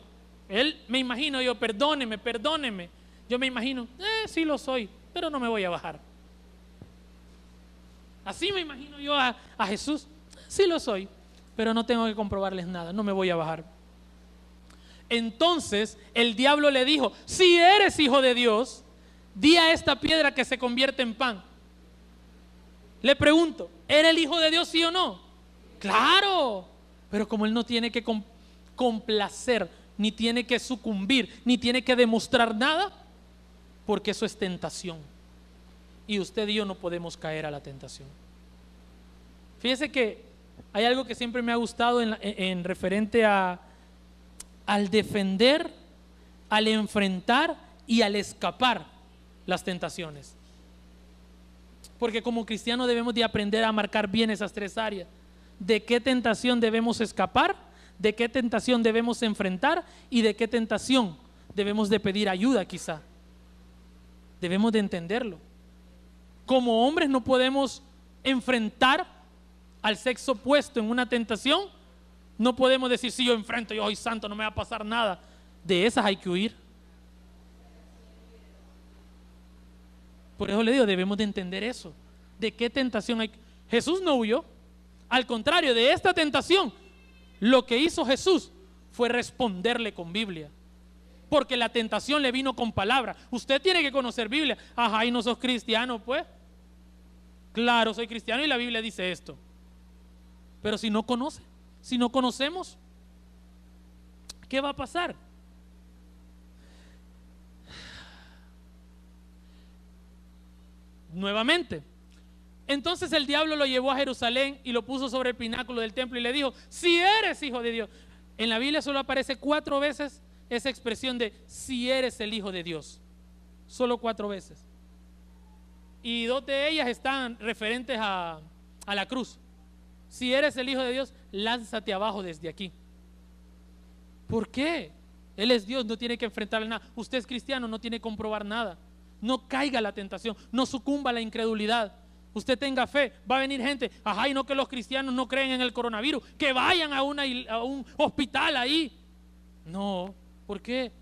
Él, me imagino, yo, perdóneme, perdóneme. Yo me imagino, eh, sí lo soy, pero no me voy a bajar. Así me imagino yo a, a Jesús, sí lo soy, pero no tengo que comprobarles nada, no me voy a bajar. Entonces el diablo le dijo, si eres hijo de Dios, di a esta piedra que se convierte en pan. Le pregunto, ¿era el Hijo de Dios sí o no? Claro, pero como él no tiene que complacer, ni tiene que sucumbir, ni tiene que demostrar nada, porque eso es tentación. Y usted y yo no podemos caer a la tentación. Fíjese que hay algo que siempre me ha gustado en, e-, en referente a, al defender, al enfrentar y al escapar las tentaciones. Porque como cristianos debemos de aprender a marcar bien esas tres áreas. ¿De qué tentación debemos escapar? ¿De qué tentación debemos enfrentar? ¿Y de qué tentación debemos de pedir ayuda quizá? Debemos de entenderlo. Como hombres no podemos enfrentar al sexo opuesto en una tentación. No podemos decir, si yo enfrento, yo soy santo, no me va a pasar nada. De esas hay que huir. Por eso le digo, debemos de entender eso. ¿De qué tentación hay? Jesús no huyó. Al contrario de esta tentación, lo que hizo Jesús fue responderle con Biblia. Porque la tentación le vino con palabra. Usted tiene que conocer Biblia. Ajá, y no sos cristiano, pues. Claro, soy cristiano y la Biblia dice esto. Pero si no conoce, si no conocemos, ¿qué va a pasar? nuevamente. Entonces el diablo lo llevó a Jerusalén y lo puso sobre el pináculo del templo y le dijo, si eres hijo de Dios. En la Biblia solo aparece cuatro veces esa expresión de si eres el hijo de Dios. Solo cuatro veces. Y dos de ellas están referentes a, a la cruz. Si eres el hijo de Dios, lánzate abajo desde aquí. ¿Por qué? Él es Dios, no tiene que enfrentarle nada. Usted es cristiano, no tiene que comprobar nada no caiga la tentación, no sucumba la incredulidad. Usted tenga fe, va a venir gente, ajá, y no que los cristianos no creen en el coronavirus, que vayan a, una, un hospital ahí. No, ¿por qué?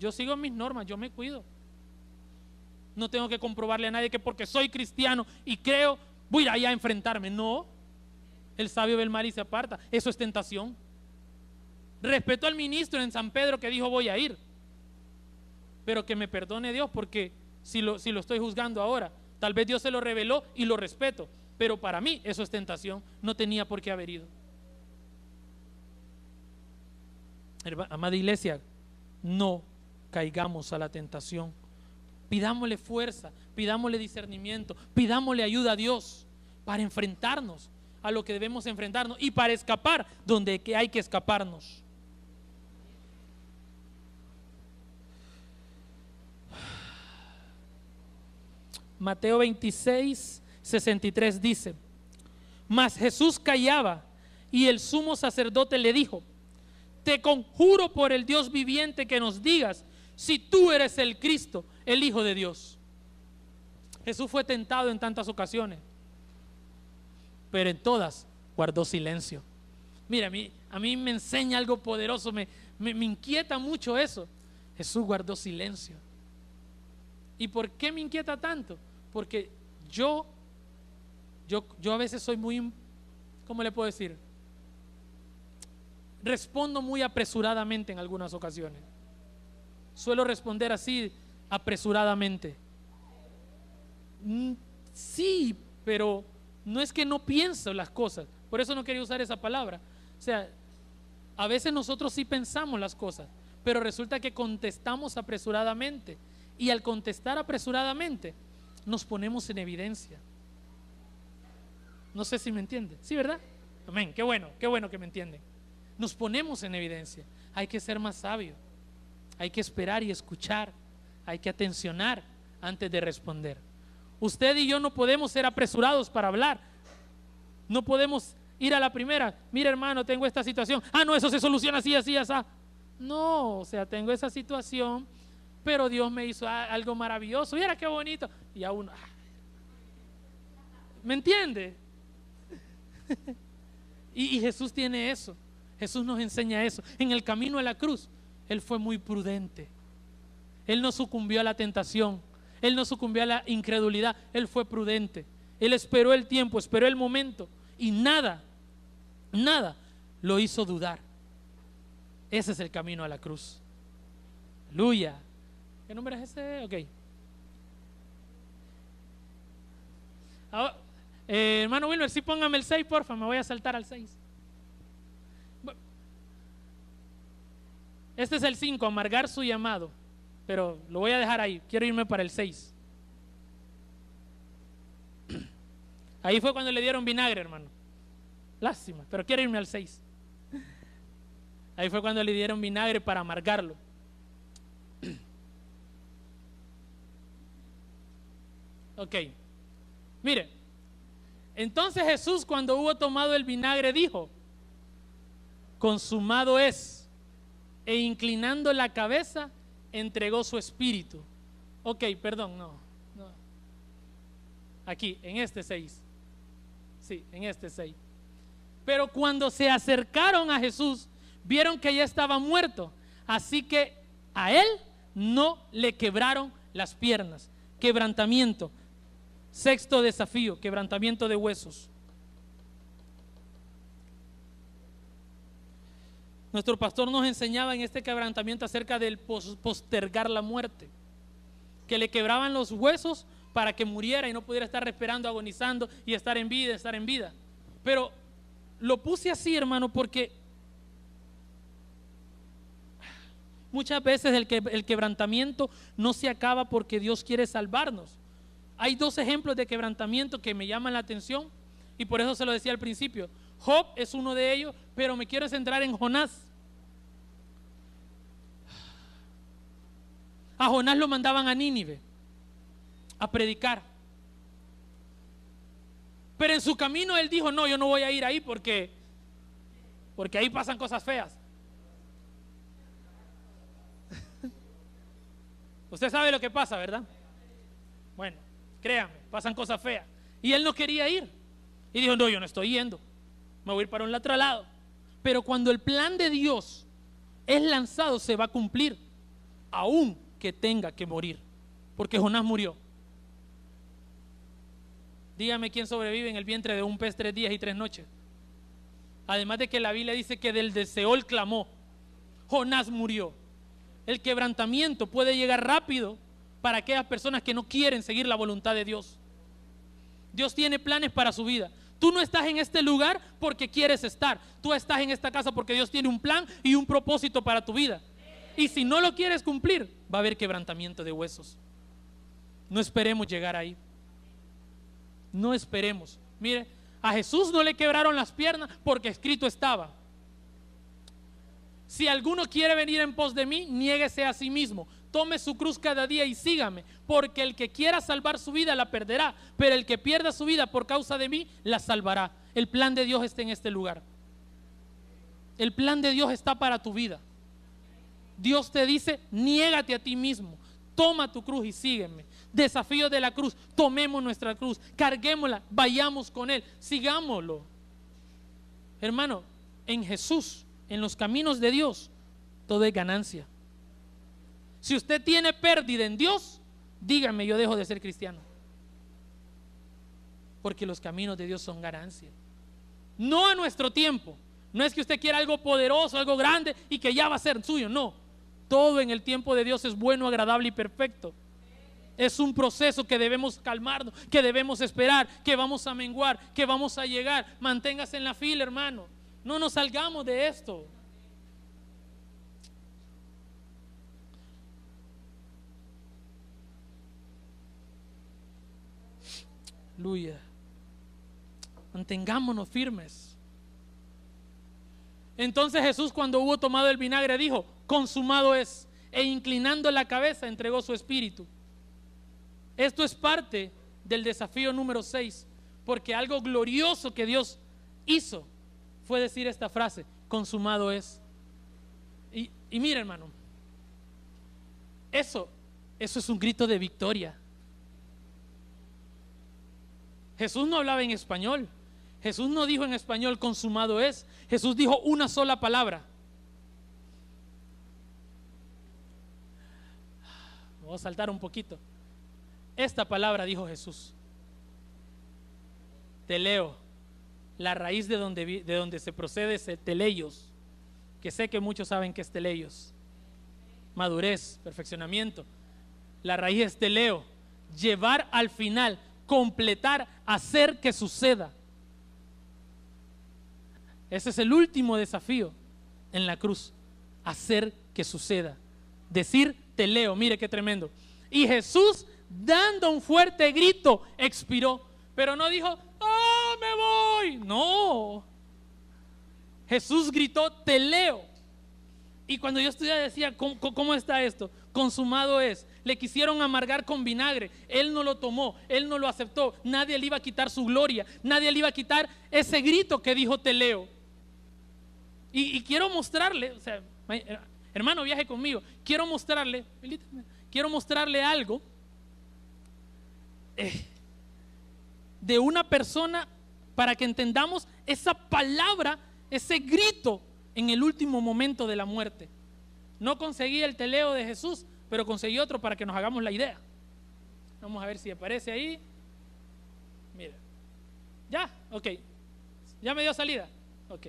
Yo sigo mis normas, yo me cuido. No tengo que comprobarle a nadie que porque soy cristiano y creo, voy a ir allá a enfrentarme. No, el sabio ve y se aparta. Eso es tentación. Respeto al ministro en San Pedro que dijo voy a ir pero que me perdone Dios porque si lo, si lo estoy juzgando ahora, tal vez Dios se lo reveló y lo respeto, pero para mí eso es tentación, no tenía por qué haber ido. Amada iglesia, no caigamos a la tentación. Pidámosle fuerza, pidámosle discernimiento, pidámosle ayuda a Dios para enfrentarnos a lo que debemos enfrentarnos y para escapar donde hay que escaparnos. Mateo 26, 63 dice, mas Jesús callaba y el sumo sacerdote le dijo, te conjuro por el Dios viviente que nos digas si tú eres el Cristo, el Hijo de Dios. Jesús fue tentado en tantas ocasiones, pero en todas guardó silencio. Mira, a mí, a mí me enseña algo poderoso, me inquieta mucho eso. Jesús guardó silencio. ¿Y por qué me inquieta tanto? Porque yo, yo, a veces soy muy, ¿cómo le puedo decir? Respondo muy apresuradamente en algunas ocasiones. Suelo responder así, apresuradamente. Mm, sí, pero no es que no pienso las cosas. Por eso no quería usar esa palabra. O sea, a veces nosotros sí pensamos las cosas, pero resulta que contestamos apresuradamente y al contestar apresuradamente nos ponemos en evidencia. No sé si me entienden. ¿Sí, verdad? Amén. Qué bueno, qué bueno que me entienden. Nos ponemos en evidencia. Hay que ser más sabio. Hay que esperar y escuchar. Hay que atencionar antes de responder. Usted y yo no podemos ser apresurados para hablar. No podemos ir a la primera. Mira, hermano, tengo esta situación. Ah, no, eso se soluciona así, así, así. No, o sea, tengo esa situación pero Dios me hizo algo maravilloso, mira qué bonito. Y aún ah. ¿me entiende? y, y Jesús tiene eso, Jesús nos enseña eso. En el camino a la cruz, Él fue muy prudente, Él no sucumbió a la tentación, Él no sucumbió a la incredulidad, Él fue prudente, Él esperó el tiempo, esperó el momento y nada, nada lo hizo dudar. Ese es el camino a la cruz. Aleluya. ¿Qué número es ese? Ok. Eh, hermano Wilmer, sí póngame el 6, porfa, me voy a saltar al 6. Este es el 5, amargar su llamado, pero lo voy a dejar ahí, quiero irme para el 6. (clears throat) Ahí fue cuando le dieron vinagre, hermano. Lástima, pero quiero irme al 6. Ahí fue cuando le dieron vinagre para amargarlo. Ok. Mire, entonces Jesús cuando hubo tomado el vinagre dijo, consumado es, e inclinando la cabeza entregó su espíritu. Ok, perdón, no. no. Aquí, en este 6. Sí, en este 6. Pero cuando se acercaron a Jesús, vieron que ya estaba muerto. Así que a él no le quebraron las piernas. Quebrantamiento. Sexto desafío, quebrantamiento de huesos. Nuestro pastor nos enseñaba en este quebrantamiento acerca del postergar la muerte, que le quebraban los huesos para que muriera y no pudiera estar respirando, agonizando y estar en vida, estar en vida. Pero lo puse así, hermano, porque muchas veces el, que, el quebrantamiento no se acaba porque Dios quiere salvarnos hay dos ejemplos de quebrantamiento que me llaman la atención y por eso se lo decía al principio. Job es uno de ellos, pero me quiero centrar en Jonás. A Jonás lo mandaban a Nínive a predicar. Pero en su camino él dijo, no, yo no voy a ir ahí porque, porque ahí pasan cosas feas. (laughs) Usted sabe lo que pasa, ¿verdad? Bueno, créame, pasan cosas feas. Y él no quería ir. Y dijo, no, yo no estoy yendo, me voy a ir para un lado... Pero cuando el plan de Dios es lanzado, se va a cumplir, aun que tenga que morir, porque Jonás murió. Dígame quién sobrevive en el vientre de un pez tres días y tres noches. Además de que la Biblia dice que del deseo clamó. Jonás murió. El quebrantamiento puede llegar rápido para aquellas personas que no quieren seguir la voluntad de Dios. Dios tiene planes para su vida. Tú no estás en este lugar porque quieres estar. Tú estás en esta casa porque Dios tiene un plan y un propósito para tu vida. Y si no lo quieres cumplir, va a haber quebrantamiento de huesos. No esperemos llegar ahí. No esperemos. Mire, a Jesús no le quebraron las piernas porque escrito estaba. Si alguno quiere venir en pos de mí, niéguese a sí mismo, tome su cruz cada día y sígame, porque el que quiera salvar su vida la perderá, pero el que pierda su vida por causa de mí la salvará. El plan de Dios está en este lugar. El plan de Dios está para tu vida. Dios te dice, niégate a ti mismo, toma tu cruz y sígueme. Desafío de la cruz, tomemos nuestra cruz, carguémosla, vayamos con Él, sigámoslo. Hermano, en Jesús, en los caminos de Dios, todo es ganancia. Si usted tiene pérdida en Dios, dígame, yo dejo de ser cristiano. Porque los caminos de Dios son ganancia. No a nuestro tiempo. No es que usted quiera algo poderoso, algo grande y que ya va a ser suyo. No. Todo en el tiempo de Dios es bueno, agradable y perfecto. Es un proceso que debemos calmarnos, que debemos esperar, que vamos a menguar, que vamos a llegar. Manténgase en la fila, hermano. No nos salgamos de esto. Aleluya. Mantengámonos firmes. Entonces Jesús cuando hubo tomado el vinagre dijo, consumado es, e inclinando la cabeza entregó su espíritu. Esto es parte del desafío número 6, porque algo glorioso que Dios hizo fue decir esta frase, consumado es. Y, y mira hermano, eso, eso es un grito de victoria. Jesús no hablaba en español. Jesús no dijo en español consumado es. Jesús dijo una sola palabra. Voy a saltar un poquito. Esta palabra dijo Jesús. ...teleo... La raíz de donde, de donde se procede es que sé que muchos saben que es teleios. Madurez, perfeccionamiento. La raíz es teleo, llevar al final completar, hacer que suceda. Ese es el último desafío en la cruz, hacer que suceda. Decir, te leo, mire qué tremendo. Y Jesús, dando un fuerte grito, expiró, pero no dijo, ¡ah, me voy! No. Jesús gritó, te leo. Y cuando yo estudia decía, ¿cómo, está esto? Consumado es le quisieron amargar con vinagre. Él no lo tomó, él no lo aceptó. Nadie le iba a quitar su gloria, nadie le iba a quitar ese grito que dijo Teleo. Y, quiero mostrarle, sea, eh, hermano, viaje conmigo. Quiero mostrarle, quiero mostrarle algo eh, de una persona para que entendamos esa palabra, ese grito en el último momento de la muerte. No conseguí el teleo de Jesús, pero conseguí otro para que nos hagamos la idea. Vamos a ver si aparece ahí. Mira. Ya, ok. Ya me dio salida. Ok.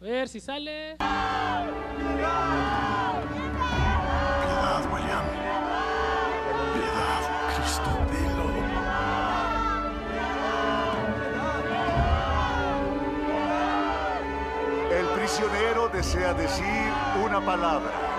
A ver si sale. misionero desea decir una palabra.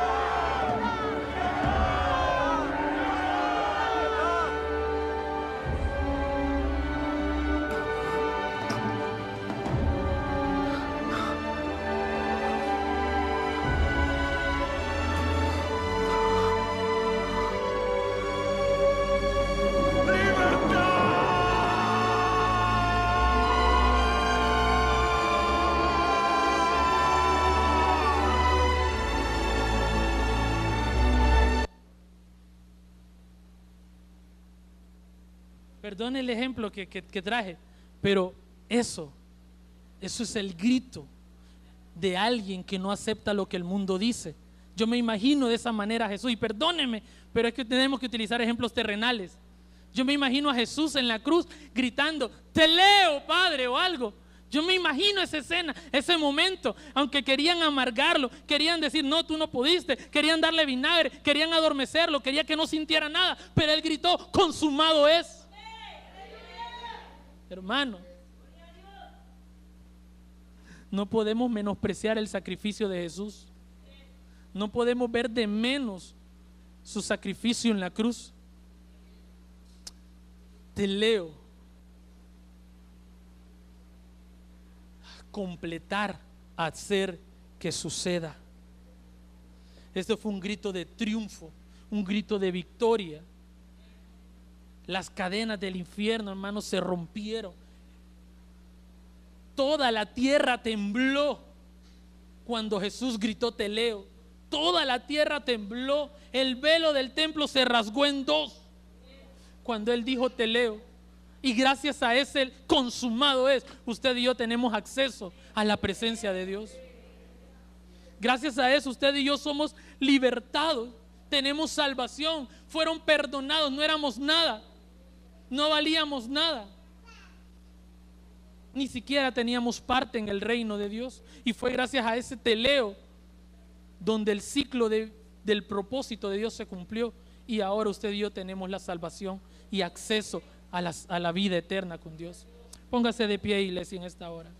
perdone el ejemplo que, traje, pero eso, eso es el grito de alguien que no acepta lo que el mundo dice. Yo me imagino de esa manera a Jesús, y perdóneme, pero es que tenemos que utilizar ejemplos terrenales. Yo me imagino a Jesús en la cruz gritando, te leo, Padre, o algo. Yo me imagino esa escena, ese momento, aunque querían amargarlo, querían decir, no, tú no pudiste, querían darle vinagre, querían adormecerlo, quería que no sintiera nada, pero él gritó, consumado es hermano. No podemos menospreciar el sacrificio de Jesús. No podemos ver de menos su sacrificio en la cruz. Te leo. Completar, hacer que suceda. Esto fue un grito de triunfo, un grito de victoria las cadenas del infierno, hermanos, se rompieron. Toda la tierra tembló cuando Jesús gritó, te leo. Toda la tierra tembló. El velo del templo se rasgó en dos cuando Él dijo, te leo. Y gracias a ese consumado es, usted y yo tenemos acceso a la presencia de Dios. Gracias a eso usted y yo somos libertados, tenemos salvación, fueron perdonados, no éramos nada, no valíamos nada. Ni siquiera teníamos parte en el reino de Dios. Y fue gracias a ese teleo donde el ciclo del propósito de Dios se cumplió. Y ahora usted y yo tenemos la salvación y acceso a, a la vida eterna con Dios. Póngase de pie, iglesia, en esta hora.